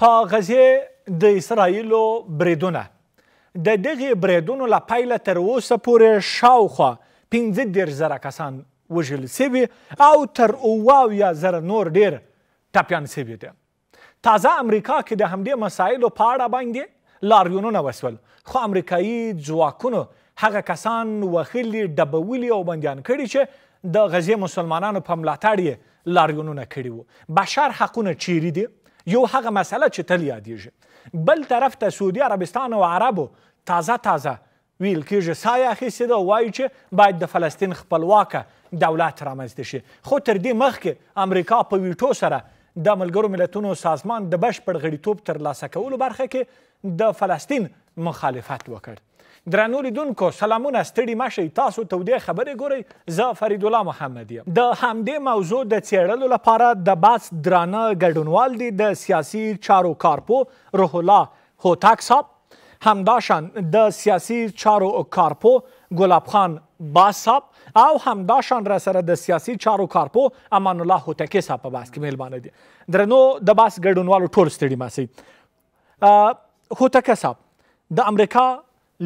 په غزې د اسرایلو بریدونه د دغې بریدونو له پیله تر اوسه پورې شاوخوا پنځه دېرش زره کسان وژل سوي او تر اوه اویا زره نور ډېر ټپیان سوي دي تازه امریکا کې د همدې مسایلو په اړه باندې لاریونونه وسول خو امریکایي ځواکونو هغه کسان وخلي ډبولي او بندیان کړي چې د غزې مسلمانانو په ملاتړ یې لاریونونه کړي وو بشر حقونه چیرې دي یو هغه مسله چې تل یادیږي بل طرف ته سعودي عربستان او عربو تازه تازه ویل کېږي سایه اخیستې ده وایي چې باید د فلسطین خپلواکه دولت رامنځته شي خو تر دې مخکې امریکا په ویټو سره د ملګرو ملتونو سازمان د بشپړ غړیتوب ترلاسه کولو برخه کې د فلسطین مخالفت وکړ درنو لیدونکو سلامونه ستړي مشئ تاسو تودې خبرې ګورئ زه فرید الله محمد یم د همدې موضوع د څېړلو لپاره د بحث درانه ګډونوال دی د سیاسي چارو کارپو روح الله هوتک صاحب همداشان د سیاسي چارو کارپو ګلاب خان باز صاحب او همداشان را سره د سیاسي چارو کارپو امان الله هوتکی صاحب په بحث کې میلمانه دي درنو د بحث ګډونوالو ټول ستړي ماسي هوتکه صاحب د امریکا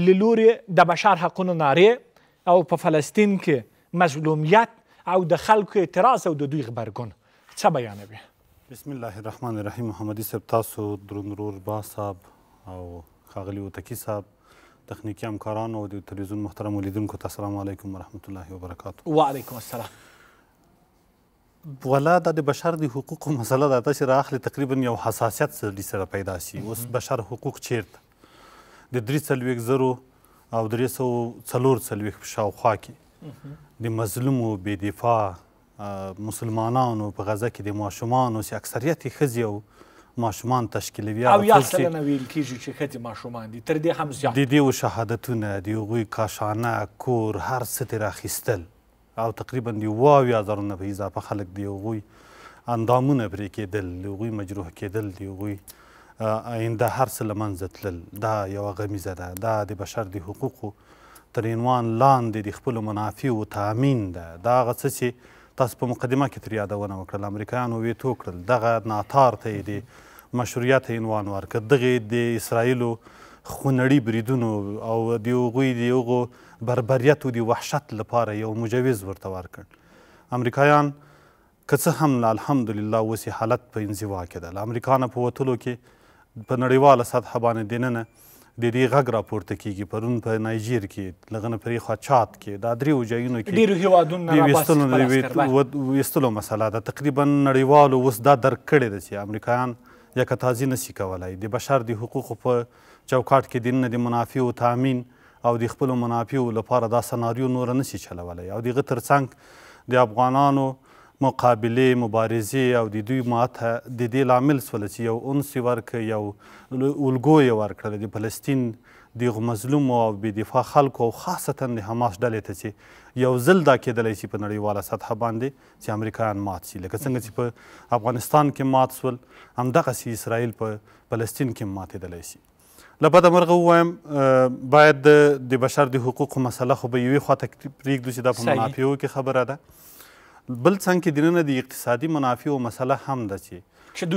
للورې د بشر حقونو نارې او په فلسطین کې مظلومیت او د خلکو اعتراض او د دوی غبرګون څه بیانوي بسم الله الرحمن الرحیم محمدي صاحب تاسو درنرور با صاحب او خاغلی وتکی صاحب تخنیکی همکاران او د تلویزیون محترم ولیدونکو ته السلام علیکم ورحمت الله وبرکاته وعلیکم السلام ولا د بشر د حقوقو مسله د تاسو راخلی تقریبا یو حساسیت سره پیدا شي اوس بشر حقوق چیرته د درې څلوېښت زرو او درې سوه څلور څلوېښت په شاوخوا کې د مظلومو بې دفاع مسلمانانو په غزه کې د ماشومانو چې اکثریت یې ښځې او ماشومان تشکیلوي او یو سلنه ویل کېږي چې ښځې ماشومان دي تر دې هم زیات د دې شهادتونه د هغوی کاشانه کور هر څه ترې راخیستل او تقریبا د یوه اویا زرونه په اضافه خلک د هغوی اندامونه پرې کېدل د هغوی مجروح کېدل د هغوی آینده هر څه له منځه تلل دا یوه غمیزه ده دا د بشر د حقوقو تر عنوان لاندې د خپلو منافعو تامین ده دا هغه څه چې تاسو په مقدمه کې تر یادونه وکړل امریکایانو ویټو کړل دغه ناتار ته یې د مشروعیت عنوان ورکړ دغې د اسرائیلو خونړي بریدونو او د هغوی د هغو بربریت او د وحشت لپاره یو مجوز ورته ورکړ امریکایان که څه هم الحمدلله اوس حالت په انزوا کې ده له امریکا نه په وتلو کې په نړیواله سطحه باندې دننه د دې غږ راپورته کیږي پرون په نایجیر کې لغنه پرې خوا چات کې دا درې ځایونو کې ډیرو هیوادونو راپاسې ویستلو مسله ده تقریبا نړیوالو اوس دا درک کړی ده چې امریکایان یا کتازي نسی کولای د بشر د حقوقو په چوکاټ کې دننه د منافعو تامین او د خپلو منافعو لپاره دا سناریو نور نسی چلولی او دغه ترڅنګ د افغانانو مقابله مبارزه او د دوی ماته د دې لامل سول چې یو انس ورکړ یو الګو یې ورکړل د فلسطین د مظلوم او بې دفاع خلکو او خاصتا د حماس ډلې ته چې یو ځل دا کېدلی شي په نړیواله سطحه باندې چې امریکایان مات شي لکه څنګه چې په افغانستان کې مات سول همدغسې اسرائیل په فلسطین کې ماتېدلی شي لپاره مرغه وایم باید د بشر د حقوقو مسله خو به یوې خواته پرېږدو چې دا په منافعو کې خبره ده بل څنګه کې دننه د اقتصادي منافع او مسله هم ده چې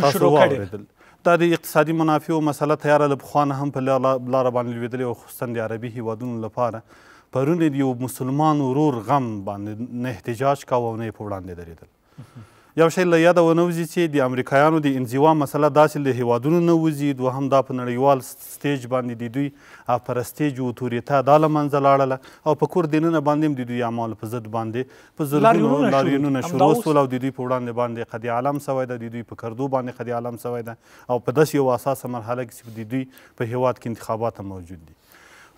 تاسو واوریدل دا د اقتصادي منافع او مسله تیار له بخوانه هم په لار باندې لیدلې او خصوصا د عربي هیوادونو لپاره پرون یو مسلمان ورور غم باندې نه احتجاج کاوه نه په وړاندې درېدل یو شی له یاده ونه وځي چې د امریکایانو د انزوا مسله داسې له هیوادونو نه وځي دوهم دا په نړیوال سټیج باندې د دوی پرستیج اتوریته دا له منځه لاړله او په کور دننه باندې هم د دوی اعمال په ضد باندې په زرګونو لاریونونه شروع سول او د دوی په وړاندې باندې قد عالم سوی ده د دوی په کردو باندې قد عالم سوی ده او په داسې یو اساسه مرحله کې چې د دوی په هیواد کې انتخابات هم موجود دي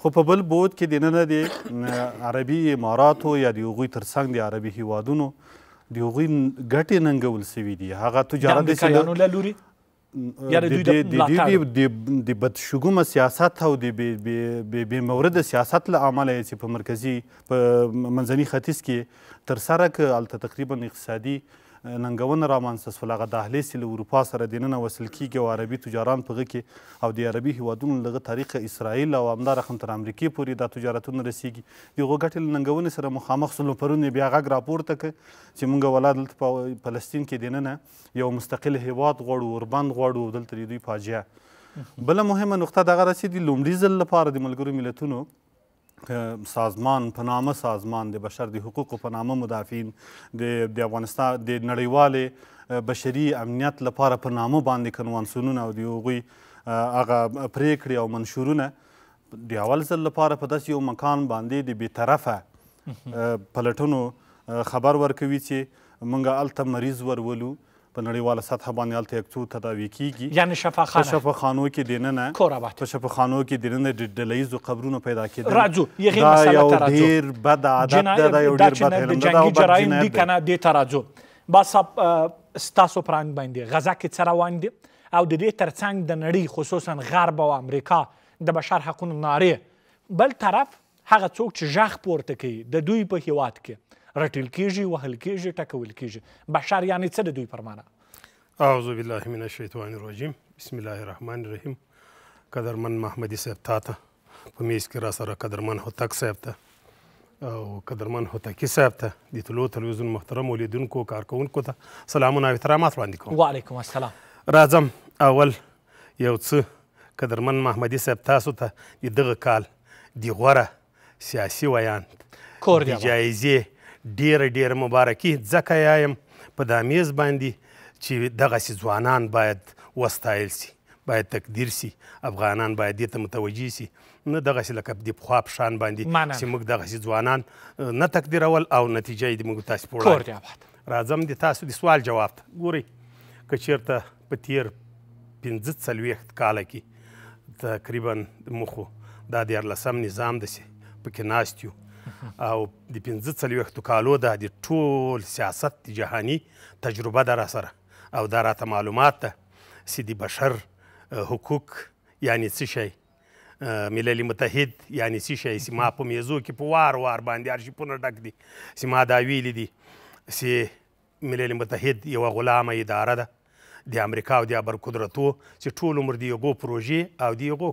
خو په بل بود کې دننه د عربي اماراتو یا د هغوی ترڅنګ د عربي هیوادونو د هغوی ګټې ننګول سوي دي هغه تجارت د امریکایانو له لوري یا د دوی د ملاتړ د بدشګومه سیاست او د بې مورده سیاست له امله چې په مرکزي په منځني ختیځ کې تر سره ک الته تقریبا اقتصادي ننګونه رامنځته سول هغه دهلیز چې له اروپا سره دننه وصل کیږي او عربي تجاران په کې او د عربي هیوادونو لغه طریقه اسرائیل او همدارقم تر امریکې پورې دا تجارتونه رسیږي دغه ګټې له ننګونې سره مخامخ سلو پرونې بیا غږ راپورته که چې موږ ولاد په فلسطین کې دننه یو مستقل هیواد غواړو وربند غواړو دلته دوی فاجعه بله مهمه نقطه دغه رسې دي لومړي ځل لپاره د ملګرو ملتونو سازمان په نامه سازمان د بشر د حقوقو په نامه مدافعین د د افغانستان د نړیوالې بشري امنیت لپاره په نامه باندې کنوانسیونونه او د هغوی هغه پریکړې او منشورونه د اول ځل لپاره په داسې یو مکان باندې د بېطرفه پلټنو خبر ورکوي چې موږ هلته مریض ورولو په نړیواله سطح باندې هلته یو څو تداوي کیږي یعنی شفاخانه شفاخانو کې دننه کورابات په شفاخانو کې دننه د ډلهییزو قبرونو پیدا کېدل راځو یغه مسله ته راځو دا یو ډیر بد عادت ده دا یو ډیر بد علم ده او جرایم دي کنه دې ته راځو با سب ستاسو پرنګ باندې غزا کې څه روان دي او د دې ترڅنګ د نړۍ خصوصا غرب او امریکا د بشر حقوقو نارې بل طرف هغه څوک چې ژغ پورته کوي د دوی په هیواد کې رټل کیږي وهل کیږي ټکول کیږي بشر یعنی څه د دوی پرمانه اعوذ بالله من الشیطان الرجیم بسم الله الرحمن الرحیم قدرمن محمدي صاحب تا ته په میز کې را سره قدرمن هوتک صاحب ته او قدرمن هوتکی صاحب ته د طلوع تلویزیون محترم ولیدونکو کارکوونکو ته سلامونه او احترامات وړاندې کوم وعلیکم السلام راځم اول یو څه قدرمن محمدي صاحب تاسو ته د دغه کال د غوره سیاسي ویان د جایزې ډیره ډیره مبارکي ځکه یایم په دا میز باندې چې دغسې ځوانان باید وستایل سي باید تقدیر سي افغانان باید دې ته متوجه سي نه دغسې لکه د پخوا په شان باندې چې موږ دغسې ځوانان نه تقدیرول او نتیجه یې د موږ تاسې په راځم د تاسو د سوال جواب ته ګورئ که چېرته په تیر پنځه څلوېښت کاله کې تقریبا موږ خو دا دیارلسم نظام داسې پکې ناست یو او د پنځه څلوېښتو کالو دا د ټول سیاست جهاني تجربه ده راسره او دا راته معلومات ده چې د بشر حقوق یعنی څه شی ملل متحد یعنی څه شی چې ما په میزو کې په وار وار باندې ارشیفونه ډک دي چې ما دا ویلي دي چې ملل متحد یوه غلامه اداره ده د امریکا او د ابر قدرتو چې ټول عمر د یوګو پروژې او د یوګو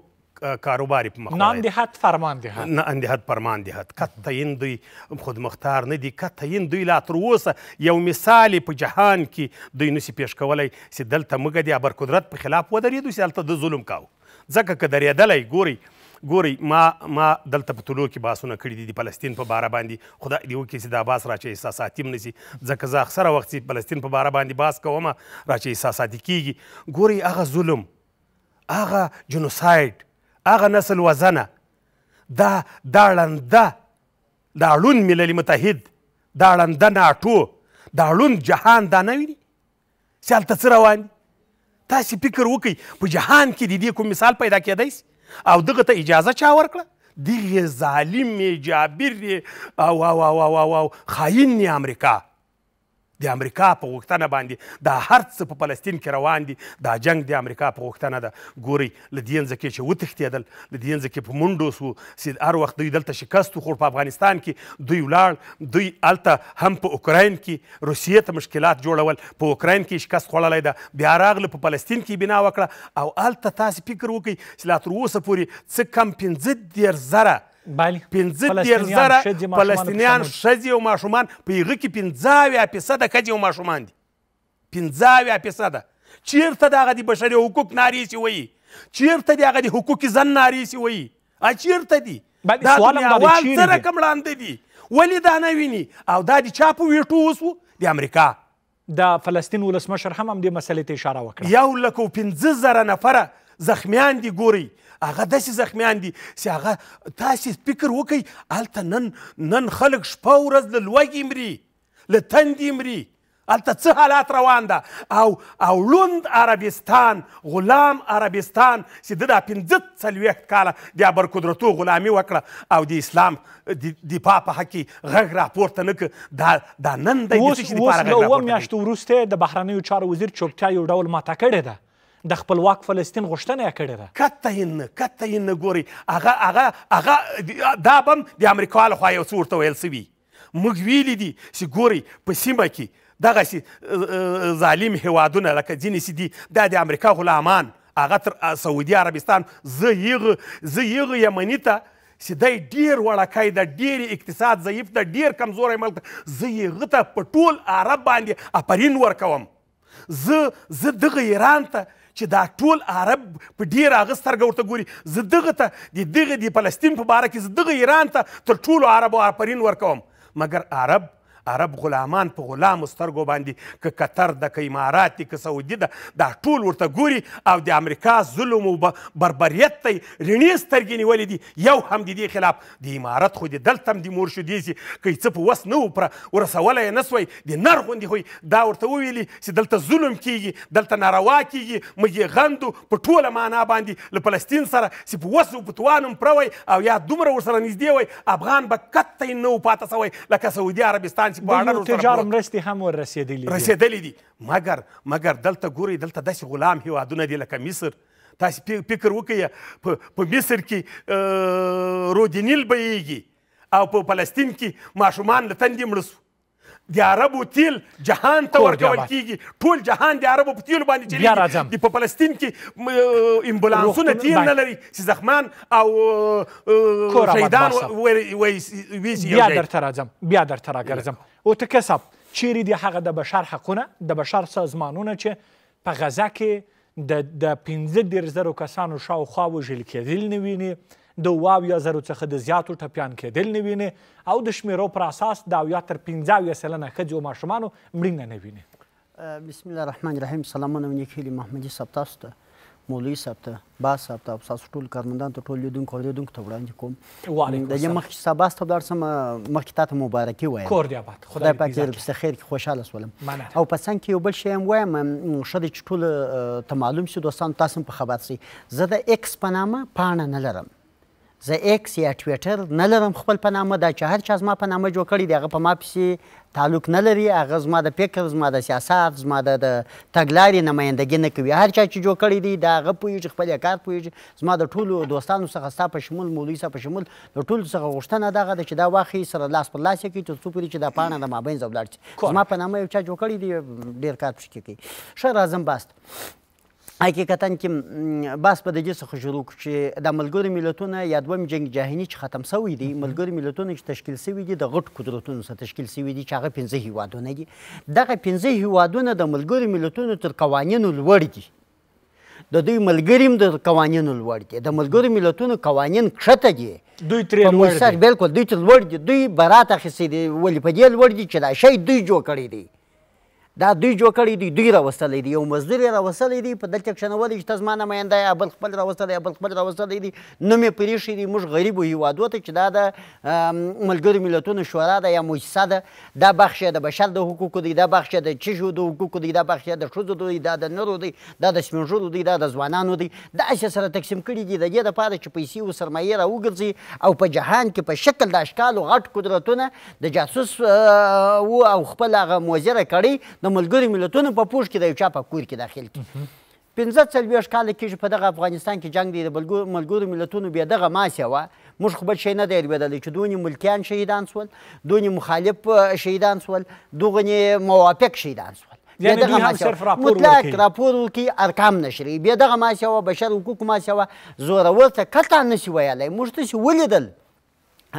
کاروباری په مخ نام دهت فرمان دهت نه اندهت فرمان دهت کته این دوی خود مختار نه دي کته این دوی لا تر اوسه یو مثال په جهان کې دوی نسی پیش کولای چې دلته موږ د ابر قدرت په خلاف ودرېدو چې دلته د ظلم کاو ځکه که درېدلی ګوري ګوري ما ما دلته په طلوع کې باسونه کړي دي د فلسطین په باره باندې خدای دې وکړي چې دا باس را چې احساساتي م نسی ځکه زه اکثره وخت چې فلسطین په باره باندې باس کوم را چې احساساتي کیږي ګوري هغه ظلم هغه جنوساید هغه نسل وزنه دا دا ړنده دا ړوند ملل متحد دا ړنده ناټو دا ړوند جهان دا نه ویني چې هلته څه روان دي تاسې فکر وکړئ په جهان کې د دې کوم مثال پیدا کېدی سي او دغه ته اجازه چا ورکړه دغې ظالمې جابرې او او او او او خاینې امریکا د امریکا په غوښتنه باندې دا هر څه په فلسطین کې روان دي دا جنگ د امریکا په غوښتنه ده ګورئ له دې ځکه چې وتښتېدل له دې ځکه په منډو سو چې هر وخت دوی دلته شکست وخوړ په افغانستان کې دوی ولاړ دوی هلته هم په اوکراین کې روسیې ته مشکلات جوړول په اوکراین کې شکست خوړلی ده بیا راغله په فلسطین کې بنا وکړه او هلته تاسې فکر وکړئ چې لا تر اوسه پورې څه کم پنځه دېرش زره بله پنځه تیر زره فلسطینیان ښځې او ماشومان په هغه کې پنځه اویا فیصده ښځې او ماشومان دي پنځه اویا فیصده چیرته د هغه د بشري حقوق ناریسي وایي چیرته د هغه د حقوق زن ناریسي وایي چیرته دي دا دنیاوال څه رقم ړانده دي ولې دا نه ویني او دا د چا په ویټو وسو د امریکا د فلسطین ولسمشر هم هم دې مسلې ته اشاره وکړه یو لکه پنځه زره نفره زخمیان دي ګوري هغه داسې زخمیان دي چې هغه تاسې فکر وکئ هلته نن نن خلک شپه ورځ له لوږې مري له تندې مري هلته څه حالات روان ده او او لوند عربستان غلام عربستان چې ده دا پنځه څلوېښت کاله د ابرقدرتو غلامي وکړه او د اسلام دفاع په حق کې غږ راپورته نه کړ دا دا نن دی اوس اوس له اووه میاشتو وروسته د بهرنیو چارو وزیر چوپتیا یو ډول ماته کړې ده د خپلواک فلسطین غوښتنه یې کړې ده قطعا قطعا ګورئ هغه هغه هغه دا به هم د امریکا لخوا یو څه ورته ویل سوي موږ ویلي دي چې ګورئ په سیمه کې دغسې ظالم هیوادونه لکه ځینې چې دي دا د امریکا غلامان هغه تر سعودي عربستان زه یغه زه یغه یمني ته چې دی ډیر وړکی ده ډیر اقتصاد ضعیف ده ډیر کمزوری ملک زه یغه ته په ټول عرب باندې اپرین ورکوم زه زه دغه ایران ته چې دا ټول عرب په ډیر هغه سترګه ورته ګوري زه دغه ته د دغه د فلسطین په باره کې زه دغه ایران ته تر ټولو عربو آفرین ورکوم مګر عرب عرب غلامان په غلامو سترګو باندې که قطر ده که امارات دي که سعودي ده دا ټول ورته ګوري او د امریکا ظلم او بربریت ته یې رڼې سترګې نیولې دي یو هم د دې خلاف د امارت خو د دلته هم د مور شیدې سي که یې څه په وس نه وپره ورسولی یې نه سوی د نر غوندې خو دا ورته وویلي چې دلته ظلم کیږي دلته ناروا کیږي موږ یې غندو په ټوله معنا باندې له فلسطین سره چې په وس او په توان هم پروی او یا دومره ورسره نږدې وی افغان به قطعی نه و پاته سوی لکه سعودي عربستان چې په اړه تجار مرستې هم ورسېدلې دي رسېدلې دي مګر مګر دلته ګورئ دلته داسې غلام هیوادونه دي لکه مصر تاسو فکر وکړئ په مصر کې رودینیل بهیږي او په فلسطین کې ماشومان له تندې مړه سو د عربو تیل جهان ته ورکول کیږي ټول جهان د عربو په تیلو باندې چلیږي د په فلسطین کې امبولانسونه تیل نه لري چې زخمان او شهیدان ویسي بیا درته راځم بیا درته راګرځم اوتکسب چیرې دي هغه د بشر حقونه د بشر سازمانونه چې په غزه کې د د پنځه ډېر زرو کسانو شاوخوا وژل کېدل نه ویني د اوه اویا زرو څخه د زیاتو ټپیان کېدل نه ویني او د شمیرو پر اساس د اویا تر پنځه اویا سلنه ښځې او ماشومانو مړینه نه ویني بسم الله الرحمن الرحیم سلامونه او نیک هیلې محمدي صاحب تاسو ته مولوي صاحب ته با صاحب ته تاسو ټول کارمندان ته ټول لیدونکو اوریدونکو ته وړاندې کوم وعلیکم السلام د مخکې سبا ستاسو دار سم مخکې ته مبارکي وایم کور دی آباد خدای پاک دې په خیر کې خوشاله سولم او پسند کې یو بل شی هم وایم شته چې ټول ته معلوم شي دوستان تاسو په خبر سي زه د ایکس په نامه پاڼه نه لرم زه ایکس یا ټویټر نه لرم خپل په نامه دا چې هر چا زما په نامه جوړ کړي دی هغه په ما پسې تعلق نه لري هغه زما د فکر زما د سیاست زما د تګلارې نمایندګي نه کوي هر چا چې جوړ کړي دی دا هغه پوهېږي خپل کار پوهېږي زما د ټولو دوستانو څخه ستا په شمول مولوي څخه په شمول د ټولو څخه غوښتنه دغه ده چې دا واخلي سره لاس په لاس یې کړي تر څو پورې چې دا پاڼه د مابین زه ولاړ شي زما په نامه یو چا جوړ کړي دی ډېر کار پکې کوي ښه راځم باست حقیقتا کې بس په دې څخه شروع کړو چې د ملګرو ملتونو یا دویم جنگ جهاني چې ختم شوی دی ملګرو ملتونو چې تشکیل شوی دی د غټ قدرتونو سره تشکیل شوی دی چې هغه 15 هیوادونه دي دغه 15 هیوادونه د ملګرو ملتونو تر قوانینو لوړ دي د دوی ملګریم د قوانینو لوړ دي د ملګرو ملتونو قوانین کښته دي دوی ترې لوړ دي بالکل دوی تر لوړ دي دوی برات اخیستې دي ولې په دې لوړ دي چې دا شی دوی جوړ کړی دی دا دوی جوړ کړی دی دوی راوستلی دی یو مزدور یې راوستلی دی په دلته کښېنولی چې ته زما نماینده یې بل خپل راوستلی بل خپل راوستلی دی نوم یې پرېښی دی موږ غریبو هېوادو ته چې دا د ملګرو ملتونو شورا ده یا موسسه ده دا بخش یې د بشر د حقوقو دی دا بخش یې د چیښو د حقوقو دی دا بخش یې د ښځو دی دا د نرو دی دا د سپینږرو دی دا د ځوانانو دی داسې سره تقسیم کړي دي د دې دپاره چې پیسې او سرمایې راوګرځي او په جهان کې په شکل د اشکالو غټ قدرتونه د جاسوس او خپل هغه موزره کړي د ملګرو ملتونو په پوښ کې د یو چا په کور کې داخل کی پنځه څلوېښت کاله کېږي په دغه افغانستان کې جنگ دی د ملګرو ملتونو بیا دغه ماسیه وه موږ خو بل شی نه دی ربېدلی چې دونې ملکیان شهیدان سول دونې مخالف شهیدان سول دوغنې موافق شهیدان سول یعنی دوی هم صرف راپور ورکوي مطلق راپور ورکوي ارقام نشري بیا دغه ماسیه وه بشر حقوق ماسیه وه زورور ته قطعا نشي ویلی موږ تاسې ولیدل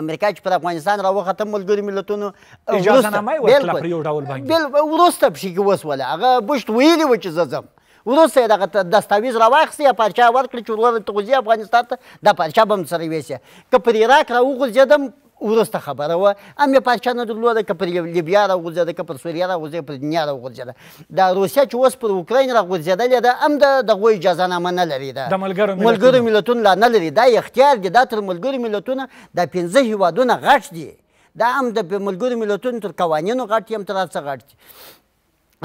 امریکا چې پر افغانستان راوخته ملګرو ملتونو اجازه نامه یې ورکړه پر یو ډول باندې وروسته پښې کې وسوله هغه بشت ویلي و چې زه ځم وروسته یې دغه دستاویز راواخیست یا پارچه ورکړه چې ورور ته غوځي افغانستان ته دا پارچه به م سره یوسي که پر عراق راوغورځېدم وروسته خبره وه هم یې پاچا نه درلوده که پر لیبیا راغورځېده که پر سوریه راغورځېده پر دنیا راغورځېده دا روسیه چې اوس پر اوکراین راغورځېدلې ده هم د دغو اجازهنامه نه لري ده د ملګرو ملتونو لا نه لري دا اختیار دی دا تر ملګرو ملتونه دا پنځه هیوادونه غټ دي دا هم د ملګرو ملتونو تر قوانینو غټ یم تر هر څه غټ دي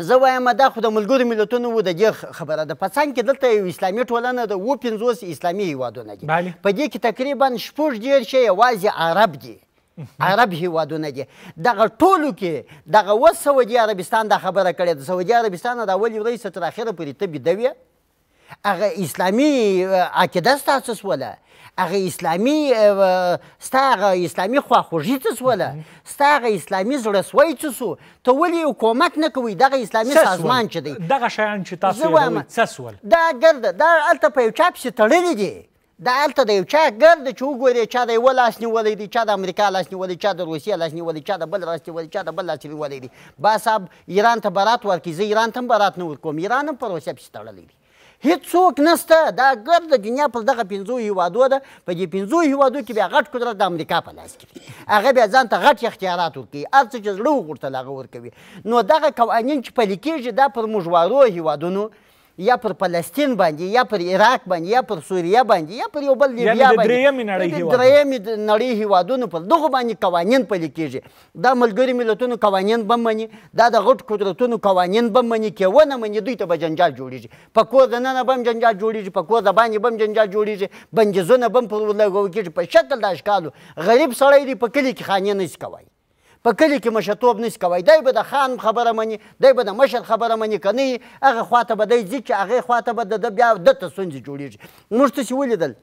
زه وایم دا خو د ملګرو ملتونو و د دې خبره ده په څنګ کې دلته یو اسلامي ټولنه ده اووه پنځوس اسلامي هیوادونه دي په دې کې تقریبا شپږ دېرش یوازې عرب دي عرب هیوادونه دي دغه ټولو کې دغه اوس سعودي عربستان دا خبره کړې ده سعودي عربستان د اولې ورځې تر اخره پورې ته بېدوې هغه اسلامي عقیده ستاسس وله هغه اسلامي ستا هغه اسلامي خواخوږي څه شوله ستا هغه اسلامي زړه سوی څه شو ته ولې حکومت نه کوئ دغه اسلامي سازمان چې دی دغه شیان چې تاسو څه شول دا ګرده دا هلته په یو چا پسې تړلي دي دا هلته د یو چا ګرد چې وګورې چا د یوه لاس نیولی دی چا د امریکا لاس نیولی چا د روسیې لاس نیولی چا د بل لاس نیولی چا د بل لاس نیولی دی با صاحب ایران ته برات ورکړي زه ایران ته هم برات نه ورکوم ایران هم په روسیه پسې تړلی دی هیڅوک نسته دا ګرد د دنیا په دغه پنځو هیوادو ده په دې پنځو هیوادو کې بیا غټ قدرت د امریکا په لاس کې دی هغه بیا ځان ته غټ اختیارات ورکوي هر څه چې زړه وغوښتل هغه ورکوي نو دغه قوانین چې پلي کېږي دا پر موږ وارو هیوادونو یا پر فلسطین باندې یا پر عراق باندې یا پر سوریه باندې یا پر یو بل لیبیا باندې یعنې د درېیمې نړۍ هیوادونو پر دغو باندې قوانین پلي کیږي دا ملګري ملتونو قوانین به مني دا د غټ قدرتونو قوانین به مني که ونه مني دوی ته به جنجال جوړیږي په کور دننه به هم جنجال جوړیږي په کور دباندې به هم جنجال جوړیږي بندیزونه به هم پر ولګول کیږي په شکل د اشکالو غریب سړی دی په کلي کې خانې نه شي کوی په کلي کې مشرتوب نسی کوی دی به د خان خبره مني دی به د مشر خبره مني که نه هغه خواته به دی ځي چې هغې خواته به د ده بیا دته ستونزې جوړېږي موږ تاسې ولیدل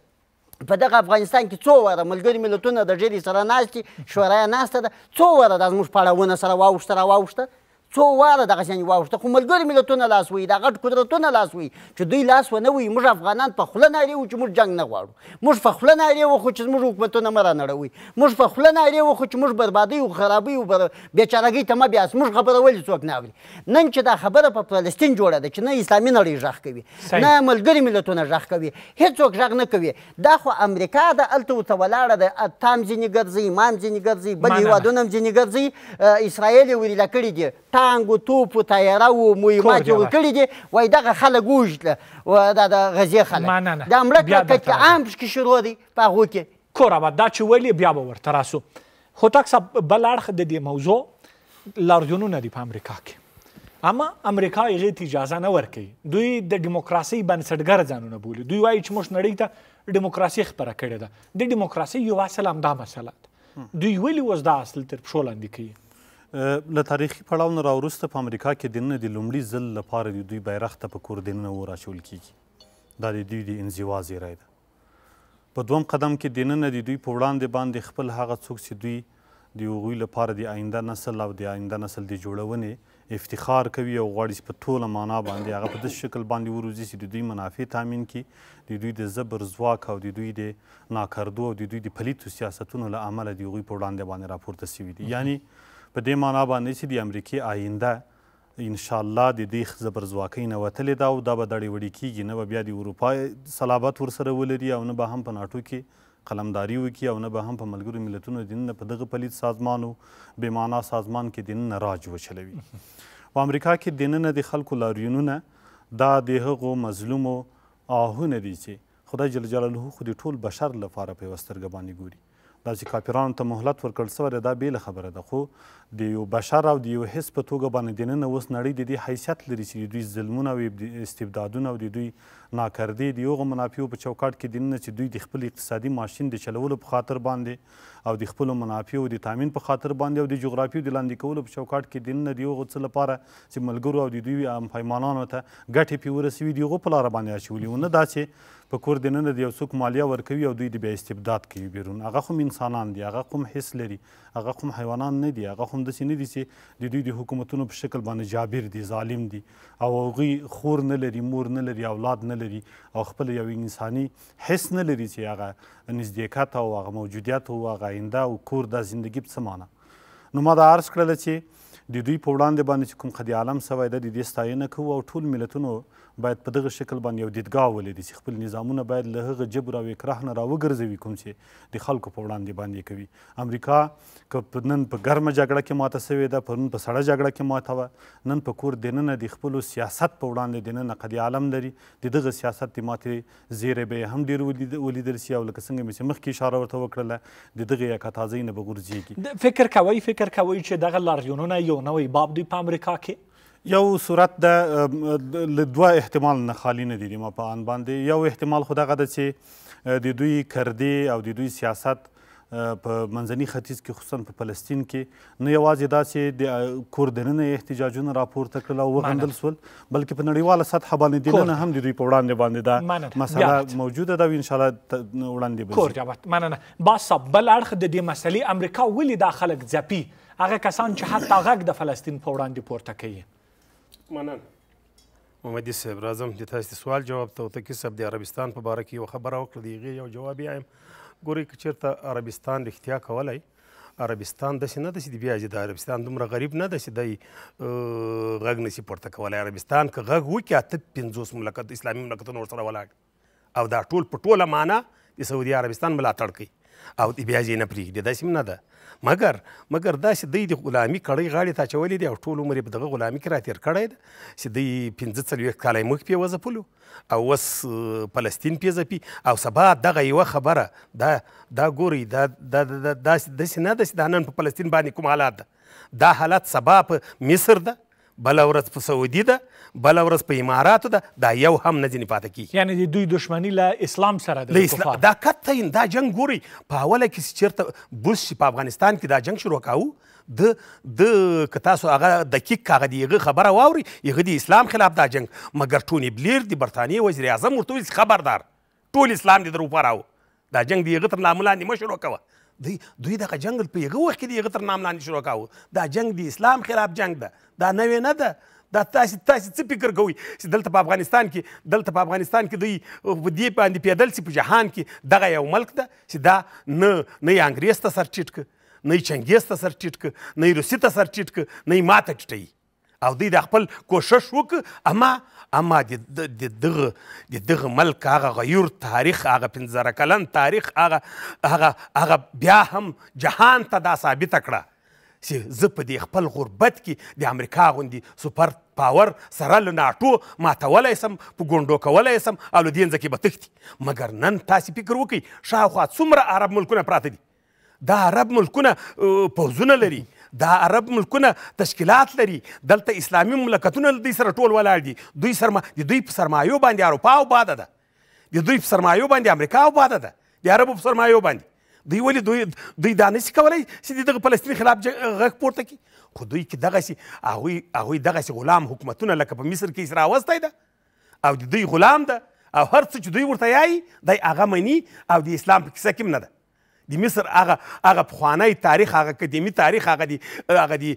په دغه افغانستان کې څو واره ملګري ملتونه د ډېرې سره ناستې شورای ناسته ده څو واره دا زموږ پاړه ونه سره واوښته را واوښته څو واره دغه شان واوښته خو ملګري ملتونه لاس وی دا غټ قدرتونه لاس وی چې دوی لاس ونه وی موږ افغانان په خوله ناری وو چې موږ جنگ نه غواړو موږ په خوله ناری وو خو چې موږ حکومتونه مره نړوي موږ په خوله ناری وو خو چې موږ بربادي او خرابي او بر... بیچارهګۍ ته مه بیا موږ خبره ولې څوک نه اوري نن چې دا خبره په فلسطین جوړه ده چې نه اسلامي نړۍ ژغ کوي نه ملګري ملتونه ژغ کوي هیڅوک ژغ نه کوي دا خو امریکا ده هلته ورته ولاړه ده تام ځینې ګرځي امام ځینې ګرځي بل هېوادونه هم ځینې ګرځي اسرائیل یې ورېله کړي دي ټانګو توپو طیاره و مهمات جوړ کړي دي وایي دغه خلک ووژله دا د غزې خلک دا مړه کړه که عام کې شروع دی په هغو کې کور آباد دا چې ویلې بیا به ورته راسو هوتک صاحب بل اړخ د دې موضوع لاریونونه دي په امریکا کې اما امریکا هغې ته اجازه نه ورکوي دوی د ډیموکراسۍ بنسټګر ځانونه بولي دوی وایي چې موږ نړۍ ته ډیموکراسي خپره کړې ده د ډیموکراسۍ یو اصل همدا مسله ده دوی ولې اوس دا اصل تر پښو لاندې کوي له تاریخي پړاو نه راوروسته په امریکا کې دننه د لومړي ځل لپاره د دوی بیرغ ته په کور دننه وراچول کیږي دا د دوی د انزوا زیری ده په دوم قدم کې دننه د دوی په وړاندې باندې خپل هغه څوک چې دوی د هغوی لپاره د آینده نسل او د آینده نسل د جوړونې افتخار کوي او غواړي چې په ټوله معنا باندې هغه په داسې شکل باندې وروزي چې د دوی منافع تامین کړي د دوی د زبر ځواک او د دوی د ناکردو او د دوی د پلیتو سیاستونو له امله د هغوی په وړاندې باندې راپورته سوي دي یعنی په دې معنا باندې چې د امریکې آینده ان شاء الله د دې زبرځواکۍ نه وتلې ده او دا به دړې وړې کیږي نه به بیا د اروپا صلابت ورسره ولري او نه به هم په ناټو کې قلمداری وکړي او نه به هم په ملګرو ملتونو دننه په دغه پلید سازمان او بې معنا سازمان کې دننه راج وچلوي په امریکا کې دننه د خلکو لاریونونه دا د هغو مظلومو آهونه دي چې خدای جل جلاله خو د ټول بشر لپاره په یوه سترګه باندې ګوري دا چې کافرانو ته مهلت ورکړل سوی دا بېله خبره ده خو د یو بشر او د یو حس په توګه باندې د نن اوس نړۍ د دې حیثیت لري چې دوی ظلمونه او استبدادونه او د دوی ناکردي د یو منافعو په چوکاټ کې د نن چې دوی د خپل اقتصادي ماشین د چلولو په خاطر باندې او د خپل منافعو د تامین په خاطر باندې او د جغرافیو د لاندې کولو په چوکاټ کې د نن د یو څه لپاره چې ملګرو او د دوی ام پیمانانو ته ګټې پی ورسوي دی یو په لار باندې اچولي ونه دا چې په کور د نن د یو څوک مالیه ورکوي او دوی د بیا استبداد کوي بیرون هغه هم انسانان دي هغه هم حس لري هغه هم حیوانان نه دي هغه هم هم د سینې دي چې د دوی د حکومتونو په شکل باندې جابر دي ظالم دي او هغوی خور نه لري مور نه لري اولاد نه لري او خپل یو انساني حس نه لري چې هغه نزدېکت او هغه موجودیت او هغه آینده او کور د زندگی په څه نو ما دا عرض کړله چې د دوی په وړاندې باندې چې کوم قد عالم سوی ده د دې ستاینه کوو او ټول ملتونو باید په دغه شکل باندې یو دیدګاه ولیدي چې خپل نظامونه باید له هغه جبر او اکراه نه راوګرځوي کوم چې د خلکو په وړاندې باندې کوي امریکا که نن په ګرمه جګړه کې ماته سوې ده پرون په سړه جګړه کې ماته وه نن په کور دننه د خپلو سیاست په وړاندې دننه قد عالم لري د دغه سیاست د ماتې زیرې به هم ډېر ولیدل سي او لکه څنګه مې مخکې اشاره ورته وکړله د دغه یکتازۍ نه به غورځېږي فکر کوئ فکر کوئ چې دغه لاریونونه یو نوی باب دوی په امریکا کې یو صورت د دوه احتمال نه خالی نه دي ما په ان باندې یو احتمال خو دغه ده چې د دوی کردی او د دوی سیاست په منځني ختیځ کې خصوصا په فلسطین کې نه یوازې دا چې د کور دننه احتجاجونه راپورته کړل او وغندل سول بلکې په نړیواله سطحه باندې د نن هم د دوی په وړاندې باندې دا مسله موجوده ده او ان شاء الله وړاندې به کور جواب مننه با سب بل اړخ د دې مسلې امریکا ولې دا خلک ځپي هغه کسان چې حتی غږ د فلسطین په وړاندې پورته کوي مننه محمدي صاحب راځم د تاسو سوال جواب ته ته کې سب د عربستان په باره کې یو خبره وکړه د هغې یو جواب یې ایم ګورئ که چېرته عربستان رښتیا کولی عربستان داسې نه ده چې د بیا د عربستان دومره غریب نه ده چې دی غږ نسي پورته کولی عربستان که غږ وکړي اته پنځوس مملکت اسلامي مملکتونه ورسره ولاړ او دا ټول په ټوله معنا د سعودي عربستان ملاتړ کوي او بیا یې نه پرېږدي داسې نه ده مګر مګر داسې دی د غلامي کړۍ غاړې ته اچولې دي او ټول عمر یې په دغه غلامي کې را تېر کړی ده چې دی پنځه څلوېښت کاله یې موږ پې وځپلو او اوس فلسطین پې ځپي او سبا دغه یوه خبره دا دا ګورئ دا دا داسې نه ده چې دا نن په فلسطین باندې کوم حالات ده دا حالات سبا په مصر ده بل ورځ په سعودي ده بل ورځ په اماراتو ده دا یو هم نه ځینې پاتې کېږي یعنی د دوی دښمني له اسلام سره ده اسلام دا قطعا دا جنګ ګورئ په اوله کې چې چېرته بوس چې په افغانستان کې دا جنګ شروع کاوه د د که تاسو هغه دقیق هغه د هغه خبره واوري هغه د اسلام خلاف دا جنګ مګر ټونی بلیر د برطانیې وزیر اعظم ورته وویل خبردار ټول اسلام دې در وپاروه دا جنګ د هغه تر نامه لاندې مه شروع کوه دوی دوی دغه جنگ په یوه وخت کې یغه تر نام لاندې شروع کاوه دا جنگ د اسلام خلاف جنگ ده دا نوې نه ده دا تاسو تاسو څه فکر کوئ چې دلته په افغانستان کې دلته په افغانستان کې دوی په دې باندې پیدل سي په جهان کې دغه یو ملک ده چې دا نه نه انګريز ته سر ټیټک نه چنګیز ته سر ټیټک نه روسي ته سر ټیټک نه ماته ټټي او دوی د خپل کوشش وکړ اما اما د دغه د دغه ملک هغه غیور تاریخ هغه پنځره کلن تاریخ هغه هغه هغه بیا هم جهان ته دا ثابته کړه چې زه په دې خپل غربت کې د امریکا غوندې سوپر پاور سره له ناټو ماتولی سم په ګونډو کولی سم او له دې ځکه به تښتي مګر نن تاسې فکر وکړئ شاوخوا څومره عرب ملکونه پراته دي دا عرب ملکونه پوځونه لري دا عرب ملکونه تشکیلات لري دلته اسلامي مملکتونه دوی سره ټول ولاړ دي دوی سرما د دوی په سرمایو باندې اروپا آباده ده د دوی په سرمایو باندې امریکا آباده ده د عربو په سرمایو باندې دوی ولې دوی دوی دا نشي کولی چې دغه فلسطین خلاف غږ پورته کړي خو دوی کې دغسې هغوی هغوی دغسې غلام حکومتونه لکه په مصر کې یې راوستی ده او د دوی غلام ده او هر څه چې دوی ورته یایي دی هغه مني او د اسلام په کیسه کې نه ده د مصر هغه هغه پخوانی تاریخ هغه قدیمي تاریخ هغه دی هغه دی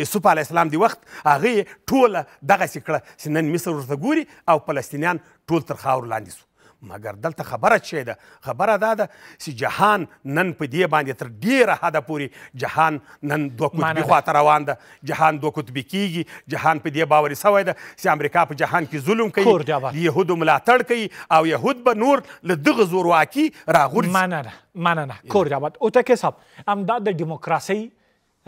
یوسف علی السلام دی وخت هغه ټوله دغسې کړه چې نن مصر ورته ګوري او فلسطینیان ټول تر خاورو لاندې سو مګر دلته خبره څه ده خبره دا ده چې جهان نن په دې باندې تر ډیره حده پورې جهان نن دوه قطبي خواته روان ده جهان دوه قطبي کیږي جهان په دې باورې سوی ده چې امریکا په جهان کې ظلم کوي یهودو ملاتړ کوي او یهود به نور له دغه زورواکي راغورځي مننه مننه کور جواد هوتکی صاحب همدا د ډیموکراسۍ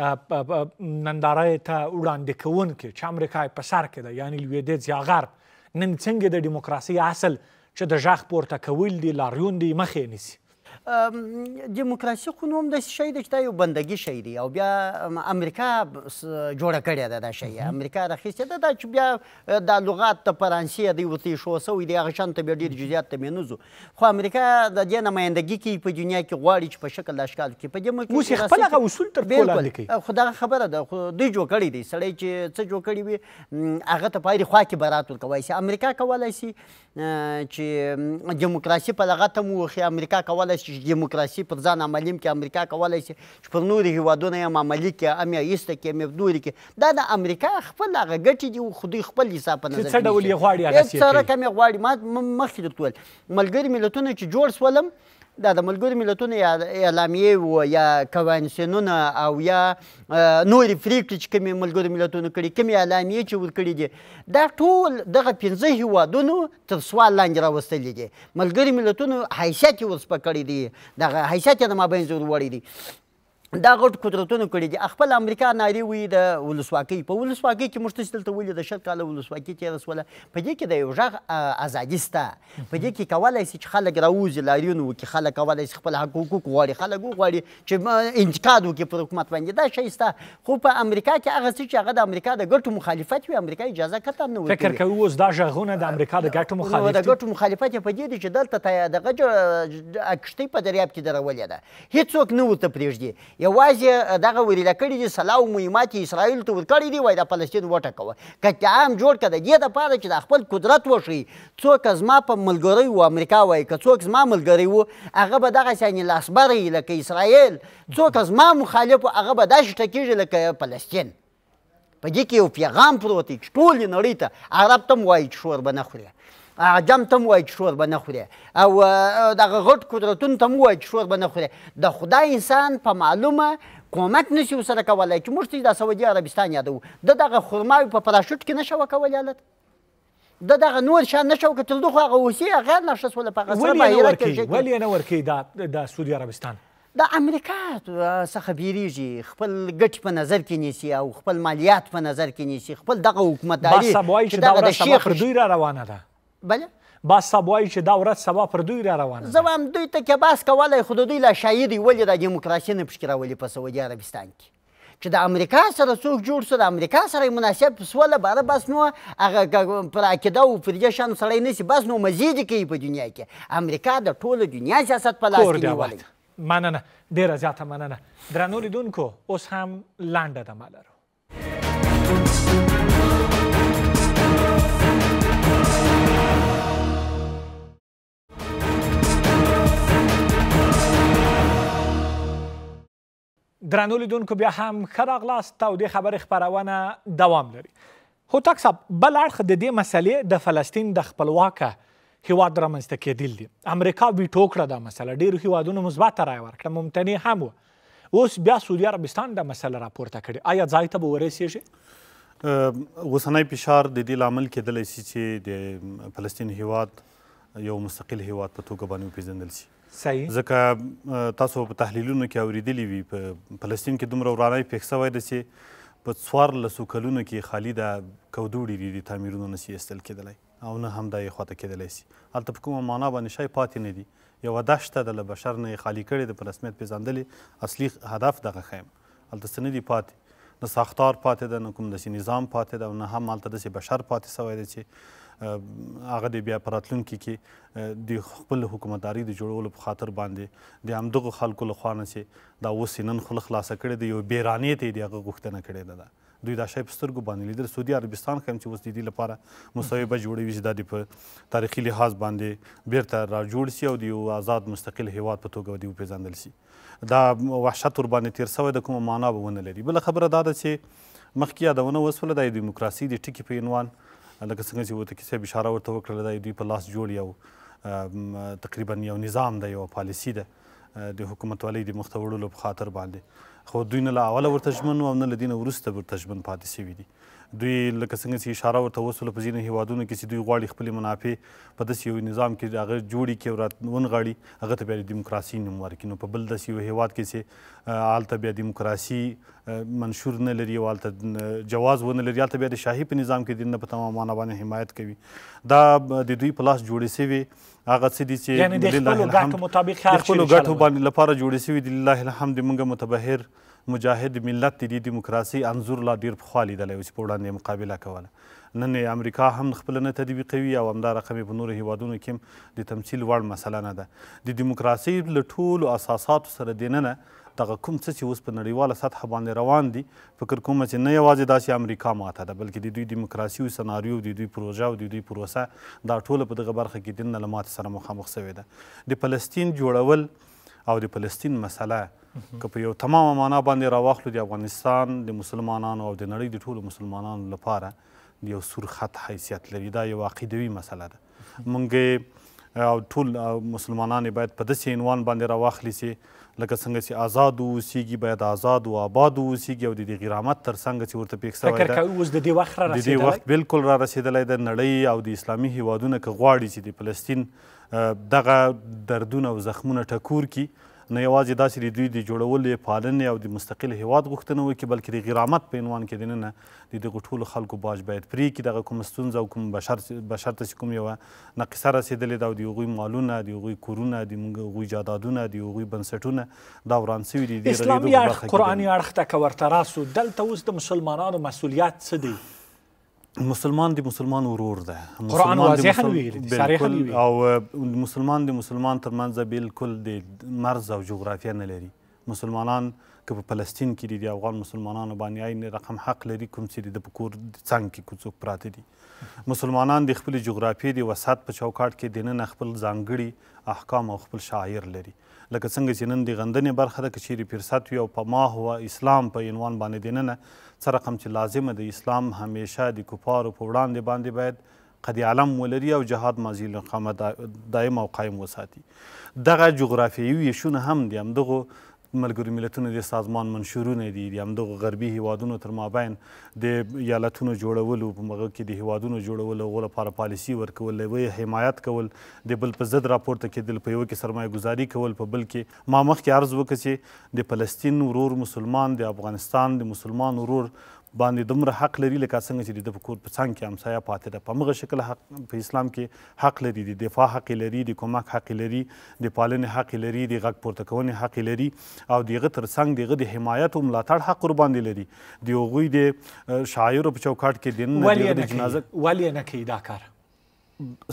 ننداره ته وړاندې کوونکې چې امریکا یې په سر کې ده یعنې لویدیځ یا غرب نن څنګه د ډیموکراسۍ اصل چې د ژغ پورته کول دي لاریون دي مخې نیسي دیموکراسي خو نو هم داسې شی ده چې دا یو بندګي شی دی او بیا امریکا جوړه کړې ده دا شی امریکا راخیستې ده دا چې بیا دا لغات ته فرانسې دی ورته شو سوی دی هغه شان ته بیا ډېر جزیات ته مینوزو خو امریکا د دې نمایندګي کوي په دنیا کې غواړي چې په شکل اشکال کې په دې ملک اوس خپل هغه اصول تر پوله لیکي خو دا خبره ده خو دوی جوړ کړی دی سړی چې څه جوړ کړی وي هغه ته پایرې خوا کې برات ورکوای شي امریکا کولای شي چې دیموکراسي په لغت هم وخي امریکا کولای شي چې دیموکراسي پر ځان عملي کې امریکا کولای شي چې پر نورو هیوادونو یې هم عملي کې هم یې ایسته کې هم یې نورې کې دا د امریکا خپل هغه ګټې دي او خو دوی خپل حساب په نظر کې څه ډول یې غواړي هغسې یې کوي څه رقم یې غواړي ما مخکې درته وویل ملګري ملتونه چې جوړ سولم دا د ملګرو ملتونو یا اعلامیې وو یا کونسیونونه او یا نورې پریکړې چې کومې ملګرو ملتونو کړي کومې اعلامیې چې ورکړي دي دا ټول دغه پنځه هیوادونو تر سوال لاندې راوستلي دي ملګرو ملتونو حیثیت یې ورسپه کړی دی دغه حیثیت یې د مابین زور وړی دی دا غټ قدرتونه کړي دي خپل امریکا ناری وي د ولسواکۍ په ولسواکۍ کې موږ تاسو دلته ولې د شل کاله ولسواکۍ تېره سوله په دې کې د یو غږ ازادي شته په دې کې کولی سي چې خلک راووځي لارینو وکړي خلک کولی سي خپل حق حقوق وغواړي خلک وغواړي چې انتقاد وکړي پر حکومت باندې دا شی شته خو په امریکا کې هغه څه چې هغه د امریکا د ګټو مخالفت وي امریکا اجازه قطعا نه ورکوي فکر کوي اوس دا غږونه د امریکا د ګټو مخالفت د ګټو مخالفت په دې دي چې دلته دغه کښتۍ په دریاب کې درولې ده هیڅوک نه ورته پرېږدي یوازې دغه وریده کړي دي سلاو مهمات یې اسرائیلو ته ورکړي دي وایي دا فلسطین وټکوه که اتهام جوړ کړه د دې دپاره چې د خپل قدرت وښیي څوک زما په ملګری و امریکا وایي که څوک زما ملګری و هغه به دغسې یعنې لاسبری لکه اسرائیل څوک زما مخالف و هغه به داسې ټکېږي لکه فلسطین په دې کې یو پیغام پروت دی چې ټولې نړۍ ته عرب ته هم وایي چې شور به نه خوري عجم ته هم وایي چې شور به نه خوري او دغه غټ قدرتونو ته هم وایي چې شور به نه خوري د خدای انسان په معلومه کومک نشي ورسره کولی چې موږ ته د سعودي عربستان یادوو د دغه خرماوي په پراشوټ کې نشه وکولی هلته د دغه نور شان نشو کتل دغه هغه اوسي غیر نشه سول په غسر بهیره کې ولې نه ورکی دا د سعودي عربستان د امریکا څخه بیریږي خپل ګټ په نظر کې نیسی او خپل مالیات په نظر کې نیسی خپل دغه حکومتداري چې دغه د شیخ دوی را روانه ده بله باز سبوایي چې دا ورځ سبا پر دوی را روانه زه وایم دوی ته کې باز کولی خو د دوی لا شاید یې ولې دا دیموکراسي نه پشکې راولي په سعودي عربستان کې چې د امریکا سره څوک جوړ سو د امریکا سره مناسب سوله باره بس نو هغه پر عقیده او فرجه شان سړی نسی بس نو مزید کوي په دنیا کې امریکا د ټوله دنیا سیاست په لاس کې نیولی مننه ډېره زیاته مننه درنو لیدونکو اوس هم لنډه دمه لرو درنو لیدونکو بیا هم ښه راغلاست او دې خبرې خپرونه دوام لري هوتک صاحب بل اړخ د دې مسلې د فلسطین د خپلواکه هیواد رامنځته کېدل دي امریکا ویټو کړه دا مسله ډېرو هیوادونو مثبته رایه ورکړه ممتنع هم وه اوس بیا سعودي عربستان دا مسله راپورته کړې آیا ځای ته به ورسېږي اوسنی فشار د دې لامل کېدلی سي چې د فلسطین هیواد یو مستقل هیواد په توګه باندې وپېژندل سي صحیح ځکه تاسو په تحلیلونو کې اوریدلی وي په فلسطین کې دومره ورانۍ پیښ شوی ده چې په څوارلسو کلونو کې خالي د کودوړي دي د تعمیرونو نه سي ایستل کېدلی او نه هم دا یې خواته کېدلی سي هلته په کومه معنا باندې شی پاتې نه دي یوه دښته ده له بشر نه یې خالي کړې د په رسمیت پېژندلې اصلي هدف دغه ښیم هلته څه نه دي پاتې نه ساختار پاتې ده نه کوم داسې نظام پاتې ده او نه هم هلته داسې بشر پاتې سوی دی چې هغه د بیا پراتلونکو کې د خپل حکومتداري د جوړولو په خاطر باندې د همدغه خلکو له خوانه سي دا وسینن خل خلاصه کړي د یو بیرانی ته د هغه غوښتنه کړي ده دوی دا شی په سترګو باندې لیدل سعودي عربستان هم چې اوس د دې لپاره مصوبه جوړوي چې دا د په تاریخي لحاظ باندې بیرته را جوړ سي او د یو آزاد مستقل هیواد په توګه دی پیژندل سي دا وحشت ور باندې تیر سوی د کومه معنا به ونه لري بل خبره دا ده چې مخکې یادونه وسوله د دیموکراسي د ټکی په عنوان لکه څنګه چې وته کیسه اشاره ورته وکړل دا دوی په لاس جوړ یو تقریبا یو نظام دی یو پالیسی ده د حکومت والی د مختوړلو په خاطر باندې خو دوی نه له اوله ورته ژمن او نه له دینه وروسته ورته ژمن پاتې شوي دي دوی لکه څنګه چې اشاره ورته وسوله په ځینو هیوادونو کې چې دوی غواړي خپلې منافع په داسې یو نظام کې هغه جوړي کړي او ونغاړي هغه ته بیا دیموکراسي نوم ورکړي نو په بل داسې یو هیواد کې چې هلته بیا دیموکراسي منشور نه لري او هلته جواز ونه لري هلته بیا د شاهي په نظام کې دین نه په تمام معنا باندې حمایت کوي دا د دوی په لاس جوړې سوي هغه څه دي چې یعنې د خپلو ګټو مطابق د خپلو ګټو باندې لپاره جوړې سوي دي لله الحمد موږ متبهر مجاهد ملت د دې دیموکراسي انظور لا ډیر پخوا لیدلی و چې په وړاندې مقابله کوله نن امریکا هم خپل نه تطبیقوي او همدا رقم په نورو هیوادونو کې د تمثیل وړ مسله نه ده د دیموکراسۍ له ټولو اساساتو سره دننه دغه کوم څه چې اوس په نړیواله سطح باندې روان دي فکر کوم چې نه یوازې داسې امریکا ماته ده بلکې د دوی دیموکراسي او سناریو د دوی پروژه او د دوی پروسه دا ټوله په دغه برخه کې دننه له ماتې سره مخامخ سوې ده د فلسطین جوړول او د فلسطین مسله که په یو تمامه معنا باندې راواخلو د افغانستان د مسلمانانو او د نړۍ د ټولو مسلمانانو لپاره د یو سور خط حیثیت لري دا یو عقیدوي مسله ده مونږ او ټول مسلمانان باید په داسې عنوان باندې راواخلي سي لکه څنګه چې آزاد اوسیږي باید آزاد او آباد اوسیږي او د دې غرامت تر څنګه چې ورته پیښ شوی ده اوس د دې وخت را رسیدلی د دې وخت بالکل را رسیدلی د نړۍ او د اسلامي هیوادونه که غواړي چې د فلسطین دغه دردونه او زخمونه ټکور کی نه یوازې داسې د دوی د جوړولې پالنې او د مستقل هیواد غوښتنه وکړي بلکې د غرامت په عنوان کې دننه د دغو ټولو خلکو باج باید پرې کړي دغه کوم ستونزه او کوم بشر بشر ته چې کوم یوه نقصه رسېدلې ده او د هغوی مالونه د هغوی کورونه د هغوی جادادونه د هغوی بنسټونه دا وران سوي دي اسلامي اړخ قرآني اړخ ته که ورته راسو دلته اوس د مسلمانانو مسؤلیت څه دی مسلمان دی مسلمان ورور ده قران واضحا ویل صریحا ویل او مسلمان دی مسلمان ترمنځ بالکل د مرز او جغرافیه نه لري مسلمانان که په فلسطین کې دي د افغان مسلمانانو باندې عین رقم حق لري کوم چې د کور څنګ کې کوڅو پراته دي مسلمانان د خپل جغرافي د وسعت په چوکاټ کې دینه خپل ځانګړي احکام او خپل شاعر لري لکه څنګه چې نن د غندنې برخه د کچيري فرصت یو په ما هو اسلام په عنوان باندې دیننه څه رقم چې لازمه د اسلام همیشه د کفارو په وړاندې باندې باید قد علم ولري او جهاد مازیل قامه دائم او قائم وساتي دغه جغرافیوي شونه هم د همدغه ملګرو ملتونو د سازمان منشورونه دي د همدغه غربي هیوادونو تر مابین د ایالتونو جوړولو په مغه کې د هیوادونو جوړولو غوړه لپاره پالیسي ورکول لوی حمایت کول د بل په ضد راپورته کېدل په یو کې سرمایه گذاري کول په بل کې ما مخکې عرض وکړ چې د فلسطین ورور مسلمان د افغانستان د مسلمان ورور باندې دومره حق لري لکه څنګه چې د په کور په څنګ کې همسایه پاتې ده په همغه شکل حق په اسلام کې حق لري د دفاع حق لري د کومک حق لري د پالنې حق لري د غږ پورته کونې حق لري او دغه تر څنګ دغه د حمایت او ملاتړ حق ور باندې لري د هغوی د شاعرو په چوکاټ کې دین د جنازه ولې نه کوي دا کار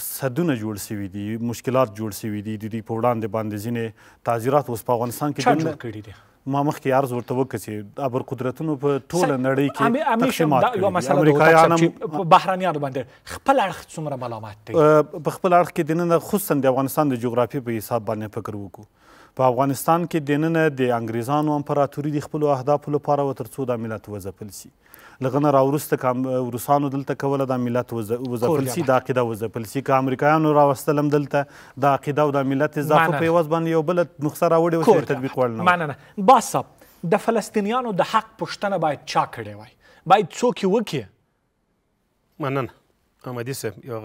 صدونه جوړ شوي دي مشکلات جوړ شوي دي د دې په وړاندې باندې ځینې تعزیرات اوس په افغانستان کې جوړ کړي دي ما مخکې عرض ورته وکړ چې ابر قدرتونو په ټوله نړۍ کې تقسیمات کړي امریکایان هم بهرانیانو باندې خپل اړخ څومره ملامت دي په خپل اړخ کې دننه خصوصا د افغانستان د جغرافي په حساب باندې فکر وکړو په افغانستان کې دننه د انګریزانو امپراتوري د خپل اهدافو لپاره وترڅو د ملت وځپل سي لغنه راورسته کام روسانو دلته کوله د ملت وزفل سي د عقیده وزفل سي که امریکایانو راوستلم دلته د عقیده او د ملت اضافه په یوز باندې یو بل نسخه راوړې او تطبیق وړل نه معنی باصب د فلسطینیانو د حق پښتنه باید چا کړې وای باید څوک یې وکړي مننه احمدي صاحب یو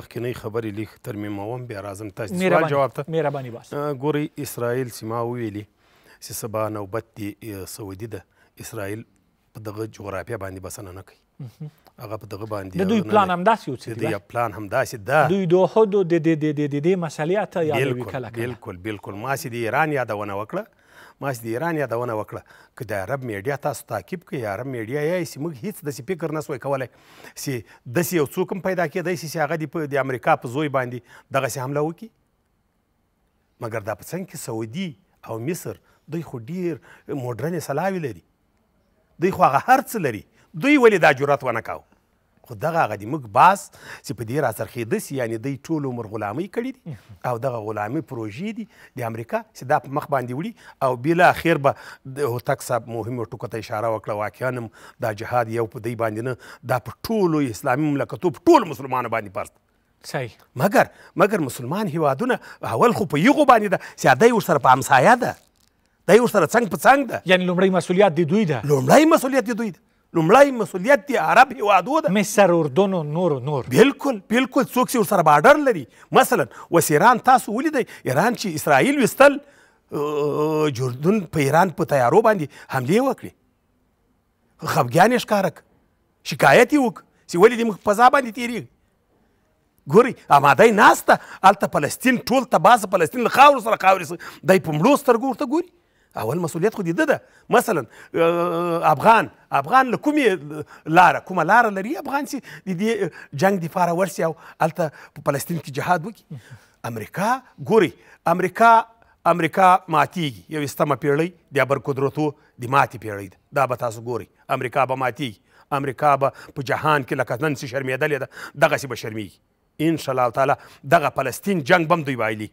مخکنی خبرې لیک ترمیموم بیا راځم تاسو سوال جواب ته مهرباني باس ګوري اسرائیل سیما ویلي چې سبا نوبت دی سعودي ده اسرائیل په دغه جغرافیه باندې بسنه نه کوي هغه په دغه باندې د دوی پلان هم داسې یو څه دی د پلان هم داسې ده دوی د احدو د د د د د مسلې حتی یادوي کله کله بلکل بلکل ما چې د ایران یادونه وکړه ما چې د ایران یادونه وکړه که د عرب میډیا تاسو تعقیب کړئ عرب میډیا یا چې موږ هیڅ داسې فکر نسوای کولی چې داسې یو څوک هم پیدا کېدی شي چې هغه د امریکا په زوی باندې دغسې حمله وکړي مګر دا په څنګ کې سعودي او مصر دوی خو ډېر مډرنې سلاوې لري دوی خو هغه هر څه لري دوی ولې دا جرأت ونه کاوه خو دغه هغه د موږ باس چې په دې راڅرخېده سي یعنې دوی ټول عمر غلامۍ کړې دي او دغه غلامۍ پروژې دي د امریکا چې دا په مخ باندې وړي او بلاخر به د هوتک صاحب مهمې ټکو ته اشاره وکړه واقعا دا جهاد یو په دوی باندې نه دا په ټولو اسلامي مملکتو په ټولو مسلمانو باندې فرض صحیح مګر مګر مسلمان هیوادونه اول خو په یغو باندې ده چې دی ورسره په همسایه ده دا یې ورسره څنګ په څنګ ده یعنې لومړی مسؤلیت د دوی ده لومړی مسؤلیت د دوی ده لومړی مسولیت دی عرب هیوادو ده مصر اردن او نور و نور بالکل بالکل څوک چې ورسره بارډر لري مثلا اوس ایران تاسو ولیدئ ایران چې اسرائیل ویستل جردون په ایران په تیارو باندې حملې وکړې خفګیان یې ښکاره کړ شکایت یې وکړ چې ولې دې موږ فضا باندې تیریږي ګوري اماده یې ناسته هلته فلسطین ټول تباسه فلسطین له خاورو سره خاورې دی په مړو سترګو ورته ګوري اول مسؤلیت خو د ده مثلا افغان افغان له کومې لاره کومه لاره لري افغان چې د دې جنگ دفاع ورسي او هلته په فلسطین کې جهاد وکړي امریکا ګوري امریکا امریکا ماتیږي یو ستمه پیړۍ د ابرقدرتو د ماتې پیړۍ ده دا به تاسو ګوري امریکا به ماتیږي امریکا به په جهان کې لکه نن چې شرمېدلې ده دغسې به شرمېږي ان شاء الله تعالی دغه فلسطین جنگ به هم دوی وایلي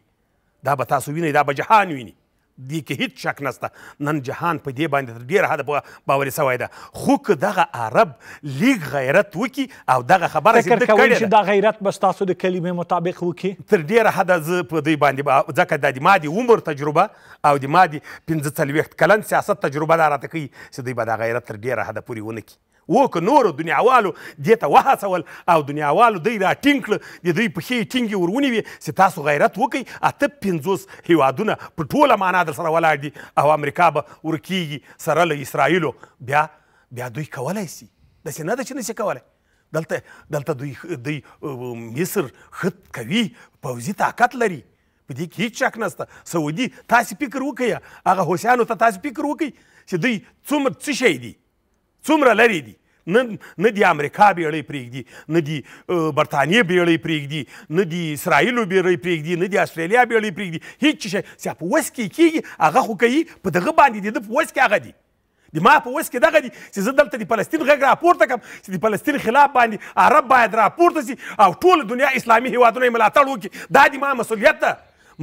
دا به تاسو وینئ دا به جهان ویني دې کې هیڅ شک نسته نن جهان په دې باندې تر ډېره حده باوري سوی ده خو که دغه عرب لیګ غیرت وکړي او دغه خبره فکر کوئ چې دا غیرت به ستاسو د کلمې مطابق وکړي تر ډېره حده زه په دوی باندې ځکه دا د ما د عمر تجربه او د ما د پنځه څلوېښت کلن سیاست تجربه دا راته کوي چې دوی به دا غیرت تر ډېره حده پورې ونه کړي و که نورو دنیاوالو دې ته وهڅول او دنیاوالو دوی را ټینګ کړه د دوی پښې ټینګې ور ونیوې چې تاسو غیرت وکئ اته پنځوس هیوادونه په ټوله معنا در سره ولاړ دي او امریکا به ورکیږي سره له اسرائیلو بیا بیا دوی کولی سي داسې نه ده چې نسي کولی دلته دلته دوی دوی مصر خط کوي پوځي طاقت لري په دې کې هیڅ شک نشته سعودي تاسې فکر وکئ هغه حوسیانو ته تاسې فکر وکئ چې دوی څومره څه شی دي څومره لرې دي نه د امریکا بیړۍ پرېږدي نه د برطانیې بیړۍ پرېږدي نه د اسرائیلو بیړۍ پرېږدي نه د استرالیا بیړۍ پرېږدي هیڅ شی چې په وس کې کېږي هغه خو کوي په دغه باندې د ده په وس کې هغه دي د ما په وس کې دغه دي چې زه دلته د فلسطین غږ راپورته کړم چې د فلسطین خلاف باندې عرب باید راپورته سي او ټول دنیا اسلامي هیوادونه یې ملاتړ وکړي دا د ما مسؤلیت ده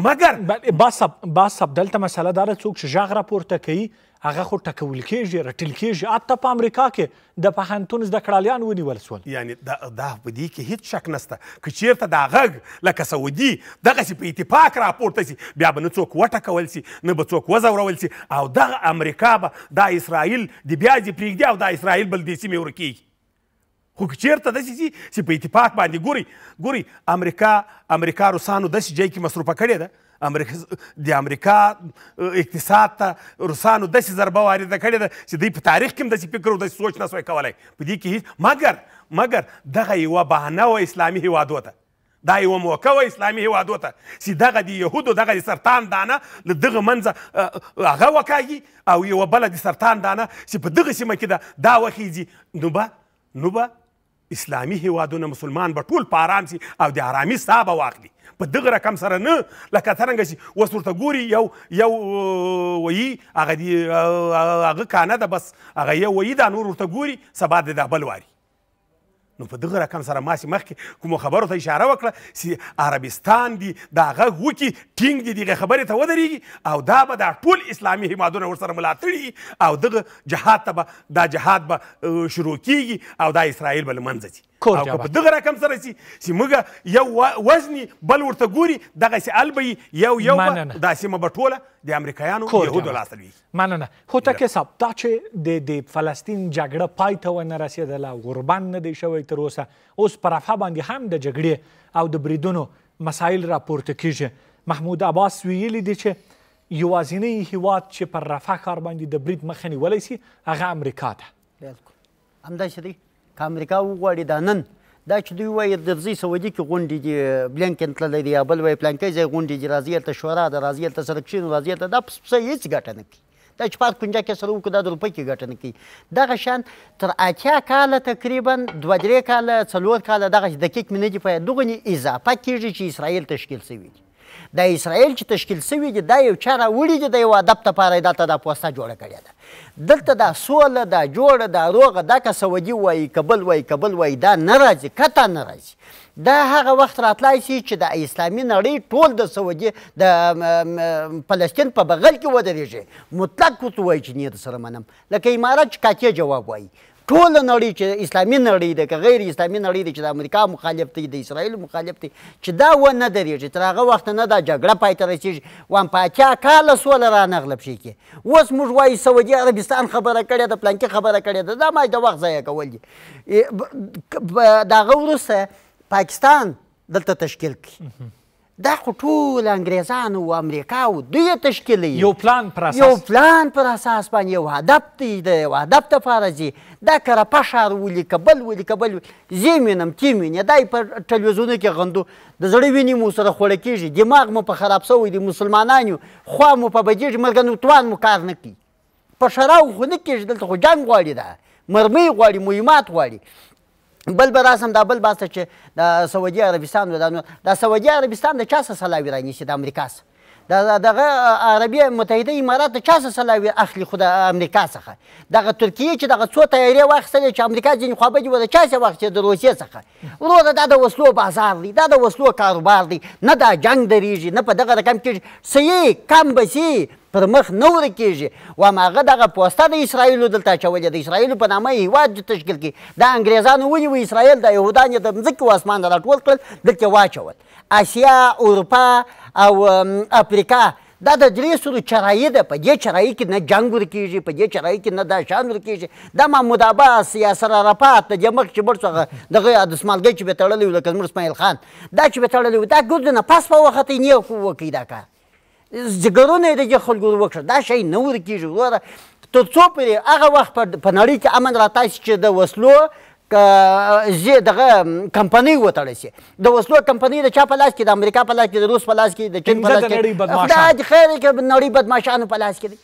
مګر با سب با سب دلته مسله دار څوک چې ژغ راپورته کوي هغه خو ټکول کېږي رټل کېږي حتی په امریکا کې د پوهنتون زده کړالیان ونیول سول یعنی دا په دې کې هیڅ شک نشته که چېرته دا غږ لکه سعودي دغسې په اتفاق راپورته سي بیا به نه څوک وټکول سي نه به څوک وځورول سي او دغه امریکا به دا اسرائیل د بیا دې پرېږدي او دا اسرائیل بل دې سیمې ورکېږي خو که چېرته داسې سي چې په اتفاق باندې ګوري ګوري امریکا امریکا روسانو داسې ځای کې مصروفه کړې ده د امریکا اقتصاد ته روسانو داسې ضربه وارده کړې ده چې دوی په تاریخ کې هم داسې فکر او داسې سوچ نسوای کولی په دې کې هیڅ مګر مګر دغه یوه بهانه وه اسلامي هیوادو ته دا یوه موقع وه اسلامي هیوادو ته چې دغه د یهودو دغه د سرطان دانه له دغه منځه هغه وکاږي او یوه بله د سرطان دانه چې په دغه سیمه کې ده دا وخیځي نو به نو به اسلامي هیوادونه مسلمان به ټول په آرام سي او د آرامي ساه به واخلي په دغه رقم سره نه لکه څرنګه چې اوس ورته ګوري یو یو وایي هغه هغه کانه ده بس هغه یو وایي دا نور ورته ګوري سبا د دا بل واري نو په دغه رقم سره ما سي مخکې کومو خبرو ته اشاره وکړه چې عربستان دی دا غږ وکړي ټینګ دي دغه خبرې ته ودرېږي او دا به دا ټول اسلامي هیوادونه ورسره ملاتړي او دغه جهاد ته به دا جهاد به شروع کیږي او دا اسرائیل به له منځه ځي او که په دغه رقم سره سي چې موږ یو وزني بل ورته ګوري دغسې البه یو یو دا سیمه به ټوله د امریکایانو یهودو لاسته لوي مننه هوتکې صاحب دا چې د د فلسطین جګړه پای ته ونه رسېدله غربان نه دی شوی تر اوسه اوس پر افه باندې هم د جګړې او د بریدونو مسایل راپورته کیږي محمود عباس ویلی دی چې یوازینی هیواد چې پر رفح کار باندې د برید مخه نیولی سي هغه امریکا ده بالکل همداسې دی که امریکا وغواړي دا نن دا چې دوی وایي درځي سعودي کې غونډې دي بلینکن تللی دی یا بل وایي پلانکی ځای غونډې دي راځي هلته شورا ده راځي هلته سره کښېنو راځي هلته دا پسه هېڅ ګټه نه کوي دا چې پات کنجا کې سره وکړو دا د روپۍ کې ګټه نه کوي دغه شان تر اتیا کاله تقریبا دوه درې کاله څلور کاله دغه دقیق مې نه دي پوهه دغونې اضافه کېږي چې اسرائیل تشکیل شوي دي دا اسرائیل چې تشکیل شوي دي دا یو چا راوړي دي د یو هدف دپاره یې دلته دا پوسته جوړه کړې ده دلته دا سوله دا جوړه دا روغه دا که سعودي وایي کبل وایي کبل وایي دا نه راځي قطعا نه راځي دا هغه وخت راتلای شي چې د اسلامي نړۍ ټول د سعودي د فلسطین په بغل کې ودرېږي مطلق ورته وایي چې نه درسره منم لکه امارت چې کاتیه جواب وایي ټول نړۍ چې اسلامي نړۍ ده که غیر اسلامي نړۍ ده چې د امریکا مخالف دی د اسرائیل مخالف دی چې دا و نه درېږي تر هغه وخت نه دا جګړه پای ته رسېږي وایم په اتیا کاله سوله رانغله پښې کې اوس موږ وایي سعودي عربستان خبره کړې ده پلانکي خبره کړې ده دا ما د وخت ضایع کول دي د هغه وروسته پاکستان دلته تشکیل کړي دا خو ټول انګریزان او امریکا او دوی تشکیل یو پلان پر اساس یو پلان پر اساس باندې یو هدف دی د یو هدف لپاره ځي دا کرپه ښار ولیکه بل ولیکه بل زه وینم تی وینې دا په ټلویزیون کې غندو د زړه وینې مو سره خوړه کیږي دماغ مو په خراب سوی دی مسلمانان یو خوا مو په بجیږي مرګنو توان مو کار نه کوي په شراو خو نه کیږي دلته خو جنګ غواړي دا مرمۍ غواړي مهمات غواړي بل به راسم دا بل باسته چې د سعودي عربستان دا, دا سعودي عربستان د چا سره سلاوي رانیسي د امریکا سره دغه عربی متحده امارات چا څه سلاوي اخلي خو د امریکا څخه دغه ترکیه چې دغه څو تیارې واخیستلې چې امریکا ځینې خوابدي وه د چا څه واخیستې د روسیې څخه وروره دا د وسلو بازار دی دا د وسلو کاروبار دی نه دا جنګ درېږي نه په دغه رقم کېږي سیي کم بسي پر مخ نه ورکېږي و هماغه دغه پوسته د اسرائیلو دلته اچولې د اسرائیلو په نامه هیواد تشکیل کړي دا انګریزانو ونیوه اسرائیل د یهودان یې د مځکې و اسمان را ټول کړل دلته یې واچول اسیا اروپا او افریقا دا د درې سلو چرایي ده په دې چرایي کې نه جنګ ورکېږي په دې چرایي کې نه دا شان ورکېږي دا محمود عباس یاسر عرفات د مخ چې بړ څنګه دغه د سمالګۍ چې به تړلی و لکه زموږ اسماعیل خان دا چې به تړلی و دا ګرد نه پاس په وخت یې نه وکړي دا کار زګرونه یې د خلکو وکړه دا شی نه ورکېږي وروره تر څو پورې هغه وخت په نړۍ کې امن راتاسي چې د وسلو زی دغه کمپنۍ وتړل شي د وسلو کمپنۍ د چا په لاس کې د امریکا په لاس کې د روس په لاس کې د چین په لاس کې خدای دې خیر کړي نړۍ بدمعاشانو په لاس کې دی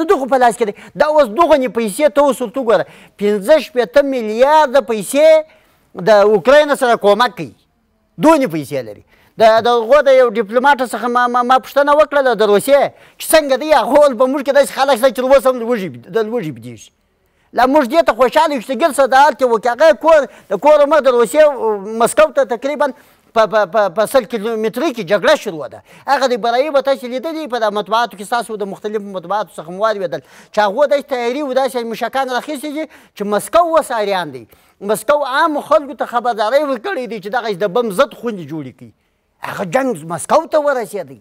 د دغه په لاس کې دی دا اوس دغه نه پیسې ته اوس ورته ګوره پنځه شپېته میلیارده پیسې د اوکراین سره کومک کوي دوی نه پیسې لري د دغه د یو ډیپلوماټ څخه ما ما, ما پوښتنه وکړله د روسیې چې څنګه دی هغه به موږ کې داسې خلک شته چې اوس هم لوږې بدېږي لا موږ دې ته خوشحاله یو چې ګل صداعت کې و کې هغه کور د کور مخ د روسیې مسکو ته تقریبا په په سل کیلومتري کې جګړه شروع ده هغه د برایي به تاسو لیدلې په د مطبوعاتو کې تاسو د مختلفو مطبوعاتو څخه مواد ویدل چې هغه د تیاری و داسې مشکان راخیستي چې مسکو وساریان دي مسکو عام خلکو ته خبرداري ورکړې دي چې دغه د بم زد خوندې جوړې کړي هغه جنگ مسکو ته ورسېدی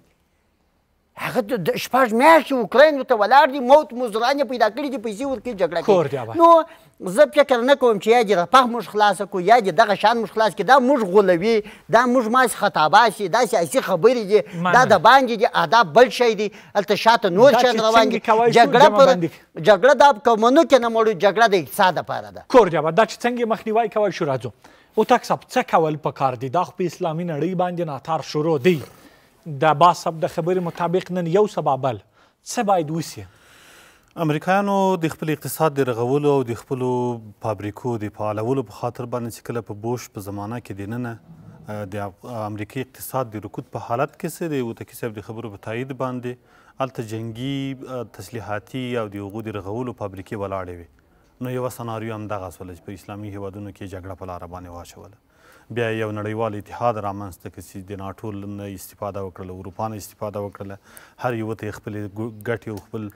هغه د شپږ میاشتې اوکراین ته ولاړ دي موت مزدوران یې پیدا کړي دي پیسې ورکوي جګړه کوي نو زه فکر نه کوم چې یا دې رفاه موږ خلاصه کړو یا دې دغه شان موږ خلاص کړي دا موږ غولوي دا موږ ماسې خطا باسي دا سیاسي خبرې دي دا د باندې دي آداب بل شی دي هلته شاته نور شیان روان دي جګړه پر جګړه دا کومنو کې نه مړو جګړه د اقتصاد لپاره ده کور جواب دا چې څنګه مخنیوي کوي شو راځو او تاسو څه کول پکار دي دا خو په اسلامي نړۍ باندې ناتار شروع دی د باسب د خبرې مطابق نن یو سبا بل څه باید وسی امریکایانو د خپل اقتصاد د رغولو او د خپل فابریکو د فعالولو په خاطر باندې چې کله په بوش په زمانہ کې دیننه د امریکای اقتصاد د رکود په حالت کې سره یو تکي صاحب د خبرو په تایید باندې الته جنگي تسلیحاتي او د حقوق د رغولو فابریکې ولاړې وي نو یو سناریو هم دغه سول چې په اسلامي هیوادونو کې جګړه په لار باندې واچوله بیا یو نړیوال اتحاد رامنځته کړي چې د ناټو نه استفاده وکړله اروپا نه استفاده وکړله هر یوه ته یې خپلې ګټې او خپل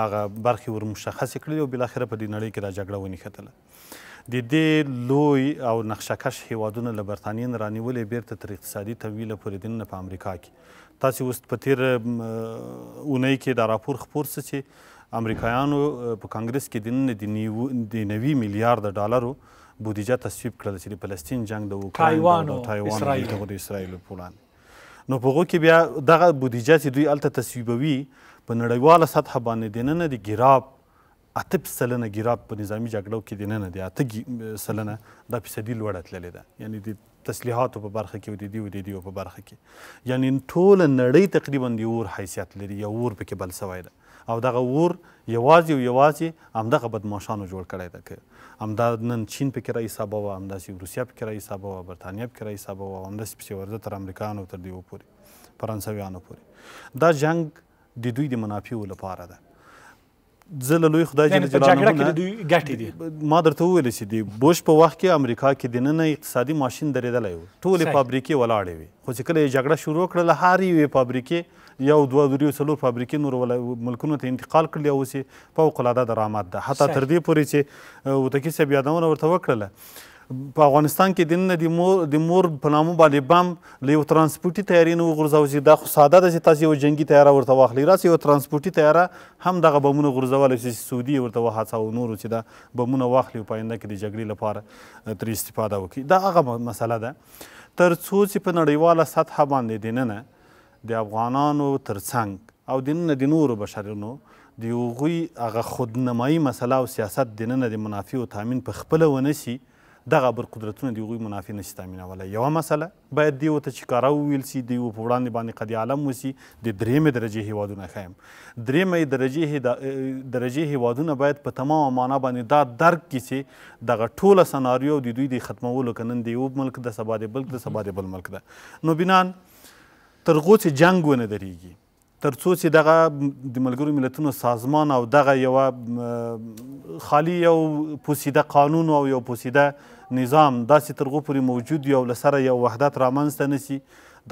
هغه برخې ور مشخصې کړلې او بالاخره په دې نړۍ کې دا جګړه ونښتله د دې لوی او نقشهکش هیوادونه له برتانیې نه رانیولې بیرته تر اقتصادي تمویله پورې دننه په امریکا کې تاسې اوس په تیر اونۍ کې دا راپور خپور څه چې امریکایانو په کانګرس کې دننه د نوي میلیارد ډالرو دا بودیجه تصویب کړل چې د فلسطین جنگ د اوکراین او تایوان د اسرائیل په وړاندې نو په هغه کې بیا دغه بودیجه چې دوی الته تصویبوي په نړیواله سطح باندې د نن د ګراب اته سلنه ګراب په نظامی جګړو کې د نن د اته سلنه د فیصدي لوړه تللې ده یعنی د تسلیحاتو په برخه کې ودیدي ودیدي په برخه کې یعنی ټول نړۍ تقریبا د اور حیثیت لري یو اور پکې بل سوی ده او دغه اور یوازې او یوازې همدغه بدماشانو جوړ کړی ده که همدا نن چین پکې را حسابوه همداسې روسیه پکې را حسابوه برتانیه پکې را حسابوه همداسې پسې ورځه تر امریکایانو تر دیو پورې فرانسویانو پورې دا جنگ د دوی د منافعو لپاره ده زه له لوی خدای جل جلاله نه دوی ګټې دي ما درته وویل چې دی بوش په وخت کې امریکا کې د نن اقتصادي ماشين درېدلی و ټولې فابریکې ولاړې وي خو چې کله یې جګړه شروع کړله هر یوې فابریکې یو دوه درې څلور فابریکې نور ملکونو ته انتقال کړلې او اوس یې فوقالعاده درآمد ده حتی تر دې پورې چې وتکي صاحب یادونه ورته وکړله په افغانستان کې دننه د مور د مور په نامو باندې بم له یو ترانسپورتي تیارې نه وغورځول شي دا خو ساده ده چې تاسو یو جنګي تیاره ورته واخلي راسې یو ترانسپورتي تیاره هم دغه بمونه غورځولی شي سعودي ورته وهڅه او نورو چې دا بمونه واخلي په آینده کې د جګړې لپاره ترې استفاده وکړي دا هغه مسله ده تر څو چې په نړیواله سطحه باندې دننه د افغانانو ترڅنګ او دننه د نورو بشرونو د هغوی هغه خودنمایي مسله او سیاست دننه د منافع او تامین په خپله ونه شي دغه بر قدرتونه دی غوی منافع نشي تامینولای یو مسله باید دی وته چې کارو ویل سي دی په وړاندې باندې قد عالم وسی د درېمې درجه هیوادونه خیم درېمې درجه درجه هیوادونه باید په تمام معنا باندې دا درک کیسه دغه ټوله سناریو د دوی د ختمولو کنن دی یو ملک د سبا د بلک د سبا د بل ملک ده نو بنان ترغوت جنگ ونه دريږي تر څو چې دغه د ملګرو ملتونو سازمان او دغه یو خالی یو پوسیده قانون او یو پوسیده نظام داسې تر هغو پورې موجود وي او له سره یو وحدت رامنځته نه سي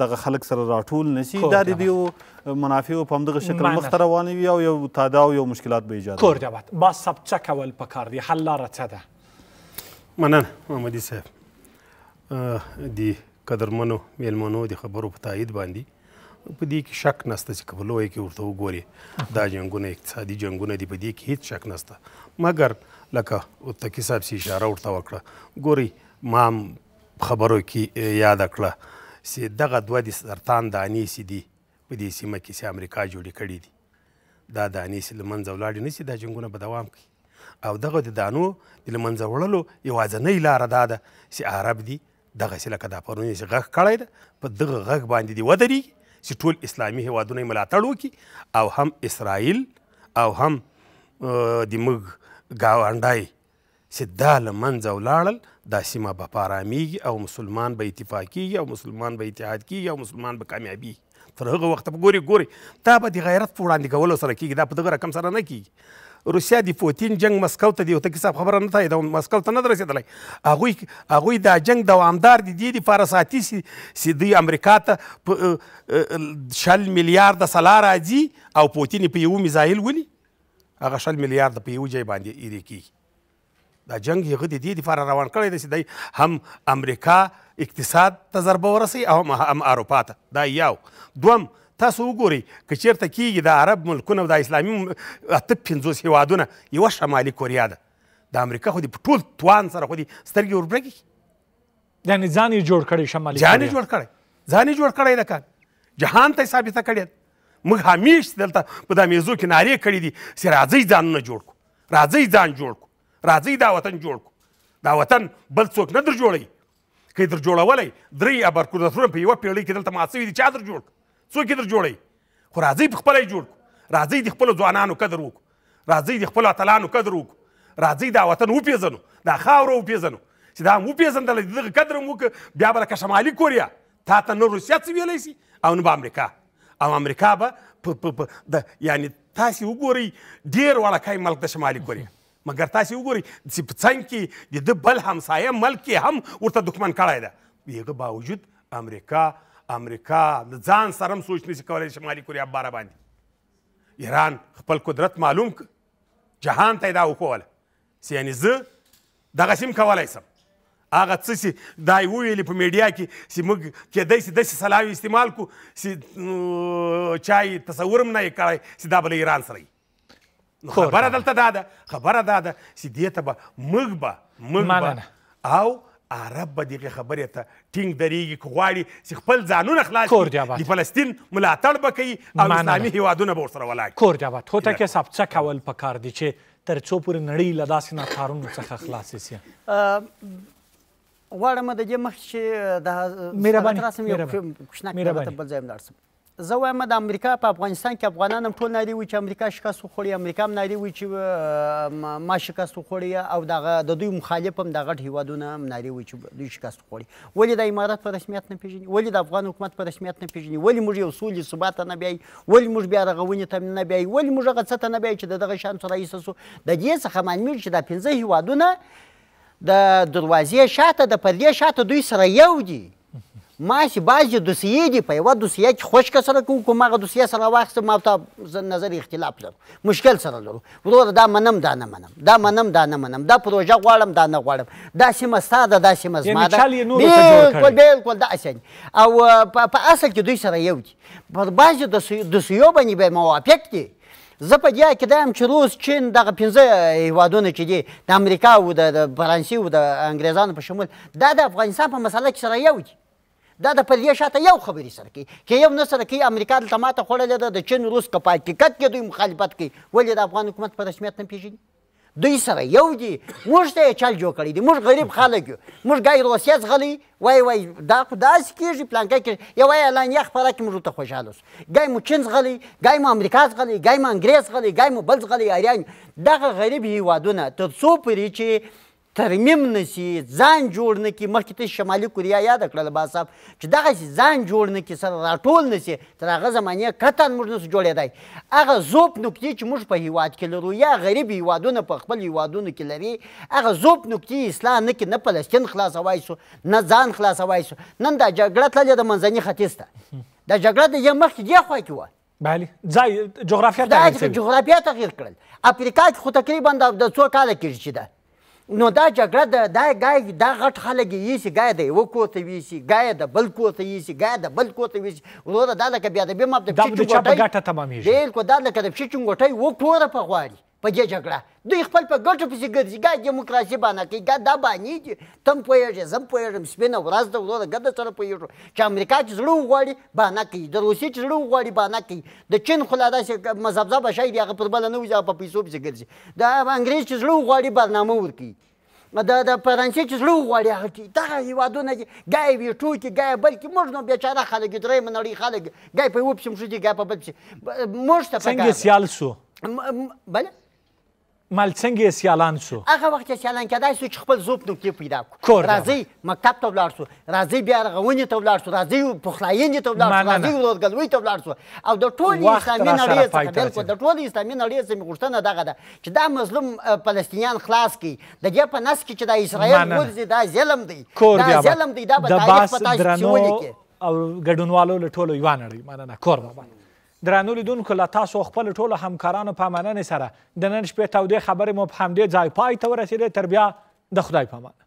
دغه خلک سره راټول نه سي دا د دې منافعو په همدغه شکل مخته روانه وي او یو تاده او یو مشکلات به ایجاد کور جبت با سبچه کول پکار دی حل لاره څه ده مننه محمدي صاحب دی قدرمنو میلمنو د خبرو په تایید باندې په دې کې شک نشته چې په لوی کې ورته وګوري دا جنگونه اقتصادي جنگونه دي په دې کې هیڅ شک نشته مګر لکه اتکی صاحب سي اشاره ورته وکړه ګوري ما خبرو کې یاد کړه چې دغه دوه د سرطان دانی سي دي په دې سیمه کې چې امریکا جوړې کړې دي دا دانی سي لمنځه ولاړې نه سي دا جنگونه به دوام کوي او دغه د دانو د لمنځه وړلو یوازنۍ لاره دا ده چې عرب دي دغسې لکه دا پرون یې غږ کړی ده په دغه غږ باندې دې ودرېږي چې ټول اسلامي هیوادونه ملاتړ وکړي او هم اسرائیل او هم د موږ ګاونډای چې دا له منځه ولاړل دا سیمه به په ارامېږي او مسلمان به اتفاق کیږي او مسلمان به اتحاد کیږي او مسلمان به کامیابیږي تر هغه وخته به ګوري ګوري دا به د غیرت په وړاندې کولو سره کیږي دا په دغه رقم سره نه کیږي روسیا د پوتین جنگ مسکو ته دی او ته حساب خبره نه تای دا مسکو ته نه رسیدلی هغوی هغوی دا جنگ دوامدار دی دی د پاره ساتي سی دی امریکا ته شل میلیارد سلا راځي او پوتین په یو میزایل ولي هغه شل میلیارد په یو ځای باندې ایری کیږي دا جنگ هغه د دې لپاره روان کړی دی چې دی هم امریکا اقتصاد ته ضربه ورسوي او هم اروپا ته دا یو دوم تاسو وګورئ که چیرته کیږي د عرب ملکونه او د اسلامي اته پنځوس هیوادونه یوه شمالي کوریا ده د امریکا خو دې په ټول توان سره خو دې سترګې وربرګې یعنې ځان یې جوړ کړی شمالي ځان یې جوړ کړی ځان یې جوړ کړی لکه جهان ته یې ثابته کړې ده موږ همیش دلته په دا میزو کې نارې کړې دي چې راځئ ځانونه جوړ کړو راځئ ځان جوړ کړو راځئ دا وطن جوړ کړو دا وطن بل څوک نه در جوړوي که یې در جوړولی درې ابرکوردتونه په یوه پیړۍ کې دلته مات شوي دي چا در جوړ کړو څوک یې در جوړوي خو راځئ په خپله یې جوړ کړو راځئ د خپلو ځوانانو قدر وکړو راځئ د خپلو اتلانو قدر وکړو راځئ دا وطن وپېژنو دا خاوره وپېژنو چې دا هم وپېژندله د دغه قدر هم وکړه بیا به لکه شمالي کوریا تا ته نه روسیه څه ویلی سي او نه به امریکا او امریکا به د یعنی تاسې وګورئ ډېر وړکی ملک د شمالي کوریا مګر تاسې وګورئ چې په څنګ کې د ده بل همسایه ملک هم ورته دښمن کړی ده د هغه باوجود امریکا امریکا د ځان سره هم سوچ نشي کولای شمالي کوریا باره باندې ایران خپل قدرت معلوم که جهان ته یې دا وښوله چې یعنې زه دغسې هم کولی سم هغه څه چې دا یې وویلې په میډیا کې چې موږ کېدی چې داسې سلاوې استعمال کړو چې چا یې تصور هم نه یې کړی چې دا به له ایران سره یي خبره دلته دا ده خبره دا ده چې دې ته به موږ به موږ به او عرب به دغه خبرې ته ټینګ درېږي که غواړي چې خپل ځانونه خلاص کړي د فلسطین ملاتړ به کوي او اسلامي هیوادونه به ورسره ولاړ کور جبت هو ته کې سبڅه کول پکار دي چې تر څو پورې نړۍ له داسې ناکارونو څخه خلاص سي غواړم د دې مخکې چې د مهرباني مهرباني بل ځای لاړ زه وایم د امریکا په افغانستان کې افغانان هم ټول نارې وي چې امریکا شکست وخوړي امریکا هم نارې وي چې ما شکست وخوړي او دغه د دوی مخالف هم د غټ هیوادونه هم نارې وي چې دوی شکست وخوړي ولې د امارات په رسمیت نه پېژني ولې د افغان حکومت په رسمیت نه پېژني ولې موږ یو سولې ثبات نه بیایي ولې موږ بیا رغونې ته نه بیایي ولې موږ هغه څه ته نه بیایي چې د دغه شیانو سره ایسه سو د دې څخه معلومېږي چې دا پنځه هیوادونه د دروازې شاته د پردې شاته دوی سره یو دي ما چې بعضې دوسیې دي په یوه دوسیه کې خوش کس سره کوو کوم هغه دوسیه سره واخیستم ما تا نظر اختلاف لرو مشکل سره لرو وروره دا منم دا نه منم دا منم دا نه منم دا پروژه غواړم دا نه غواړم دا سیمه ستا ده دا سیمه زما ده بلکل بلکل داسې او په اصل کې دوی سره یو دي پر بعضې دوسیو باندې به موافق دي زه په دې عقیده یم چې روس چین دغه پنځه هیوادونه چې دي د امریکا او د فرانسې او د انګریزانو په شمول دا د افغانستان په مسله کې سره یو دي دا د پردې شاته یو خبرې سره کوي که یو نه سره کوي امریکا دلته ماته خوړلې ده د چین روس که په حقیقت کې دوی مخالفت کوي ولې د افغان حکومت په رسمیت نه پېژني دوی سره یو دي موږ ته یې چل جوړ کړی دی موږ غریب خلک یو موږ ګای روسیه ځغلی وای وای دا خو داسې کېږي پلانکی کې یو وای اعلانیه خپره کې موږ ورته خوشحاله اوسو ګای مو چین ځغلی ګای مو امریکا ځغلی ګای مو انګریز ځغلی ګای مو بل ځغلی اریان دغه غریب هیوادونه تر څو پورې چې ترمیم نسی ځان جوړ نه کی مخکې ته شمالي کوریا یاد کړل با صاحب چې دغسې ځان جوړ نه کی سره راټول نه سي تر هغه زمانې قطعا موږ نه سو جوړېدی هغه ذوب نکتې چې موږ په هیواد کې لرو یا غریب هیوادونه په خپل هیوادونو کې لري هغه ذوب نکتې اسلام نه کې نه فلسطین خلاصوای سو نه ځان خلاصوای سو نن دا جګړه تللې د منځني ختیځ ته دا جګړه د یې مخکې دې خوا کې وه بله ځای جغرافیه تغیر کړل جغرافیه تغیر کړل افریقا کې خو تقریبا د څو کاله کېږي چې ده نو دا جګړه د دا ګای دا غټ خلک یې سي ګای د یو کوته وی سي ګای د بل کوته یې سي ګای د بل کوته وی سي ورور دا لکه بیا د بیم په چې چټ ګټه تمامېږي بالکل دا لکه د چې چنګټي و کوره په غواړي په دې جګړه دوی خپل په ګټو پسې ګرځي ګا دیموکراسي باندې کوي ګا دا باندې دي تم پوهېږې زه هم پوهېږم سپینه ورځ د ورو د ګډه سره پوهېږو چې امریکا چې زړه وغواړي باندې کوي د روسیې چې زړه وغواړي باندې کوي د چین خو لا داسې مذبذبه شی دی هغه پر بله نه وځي هغه په پیسو پسې ګرځي د انګرېز چې زړه وغواړي برنامه ورکوي د د فرانسې چې زړه وغواړي هغه چې دغه هېوادونه چې ګای وي ټوکې ګای بل کې موږ نو بېچاره خلک یو درېیمه نړۍ خلک ګای په یوه پسې مښو دي ګای په بل پسې موږ ته څنګه سیال شو بله مال څنګه سیالان شو هغه وخت چې سیالان کېدای شو چې خپل زوب نقطې پیدا کړو راځي مکتب ته ولاړ شو راځي بیا رغونې ته ولاړ شو راځي پخلاینې ته ولاړ شو راځي ورودګلوۍ ته ولاړ شو او د ټولې اسلامي نړۍ څخه بلکې د ټولې اسلامي نړۍ څخه غوښتنه دغه ده چې دا مظلوم فلسطینیان خلاص کړي د دې په نس کې چې د اسرائیل وځي دا ظلم دی دا ظلم دی دا به تاریخ په تاسو کې او ګډونوالو له ټولو یوه نړۍ مننه کور بابا درنو لیدونکو له تاسو خپل ټولو همکارانو په مننې سره د نن شپې تودې خبرې مو په همدې ځای پای ته ورسېدې تر بیا د خدای په امان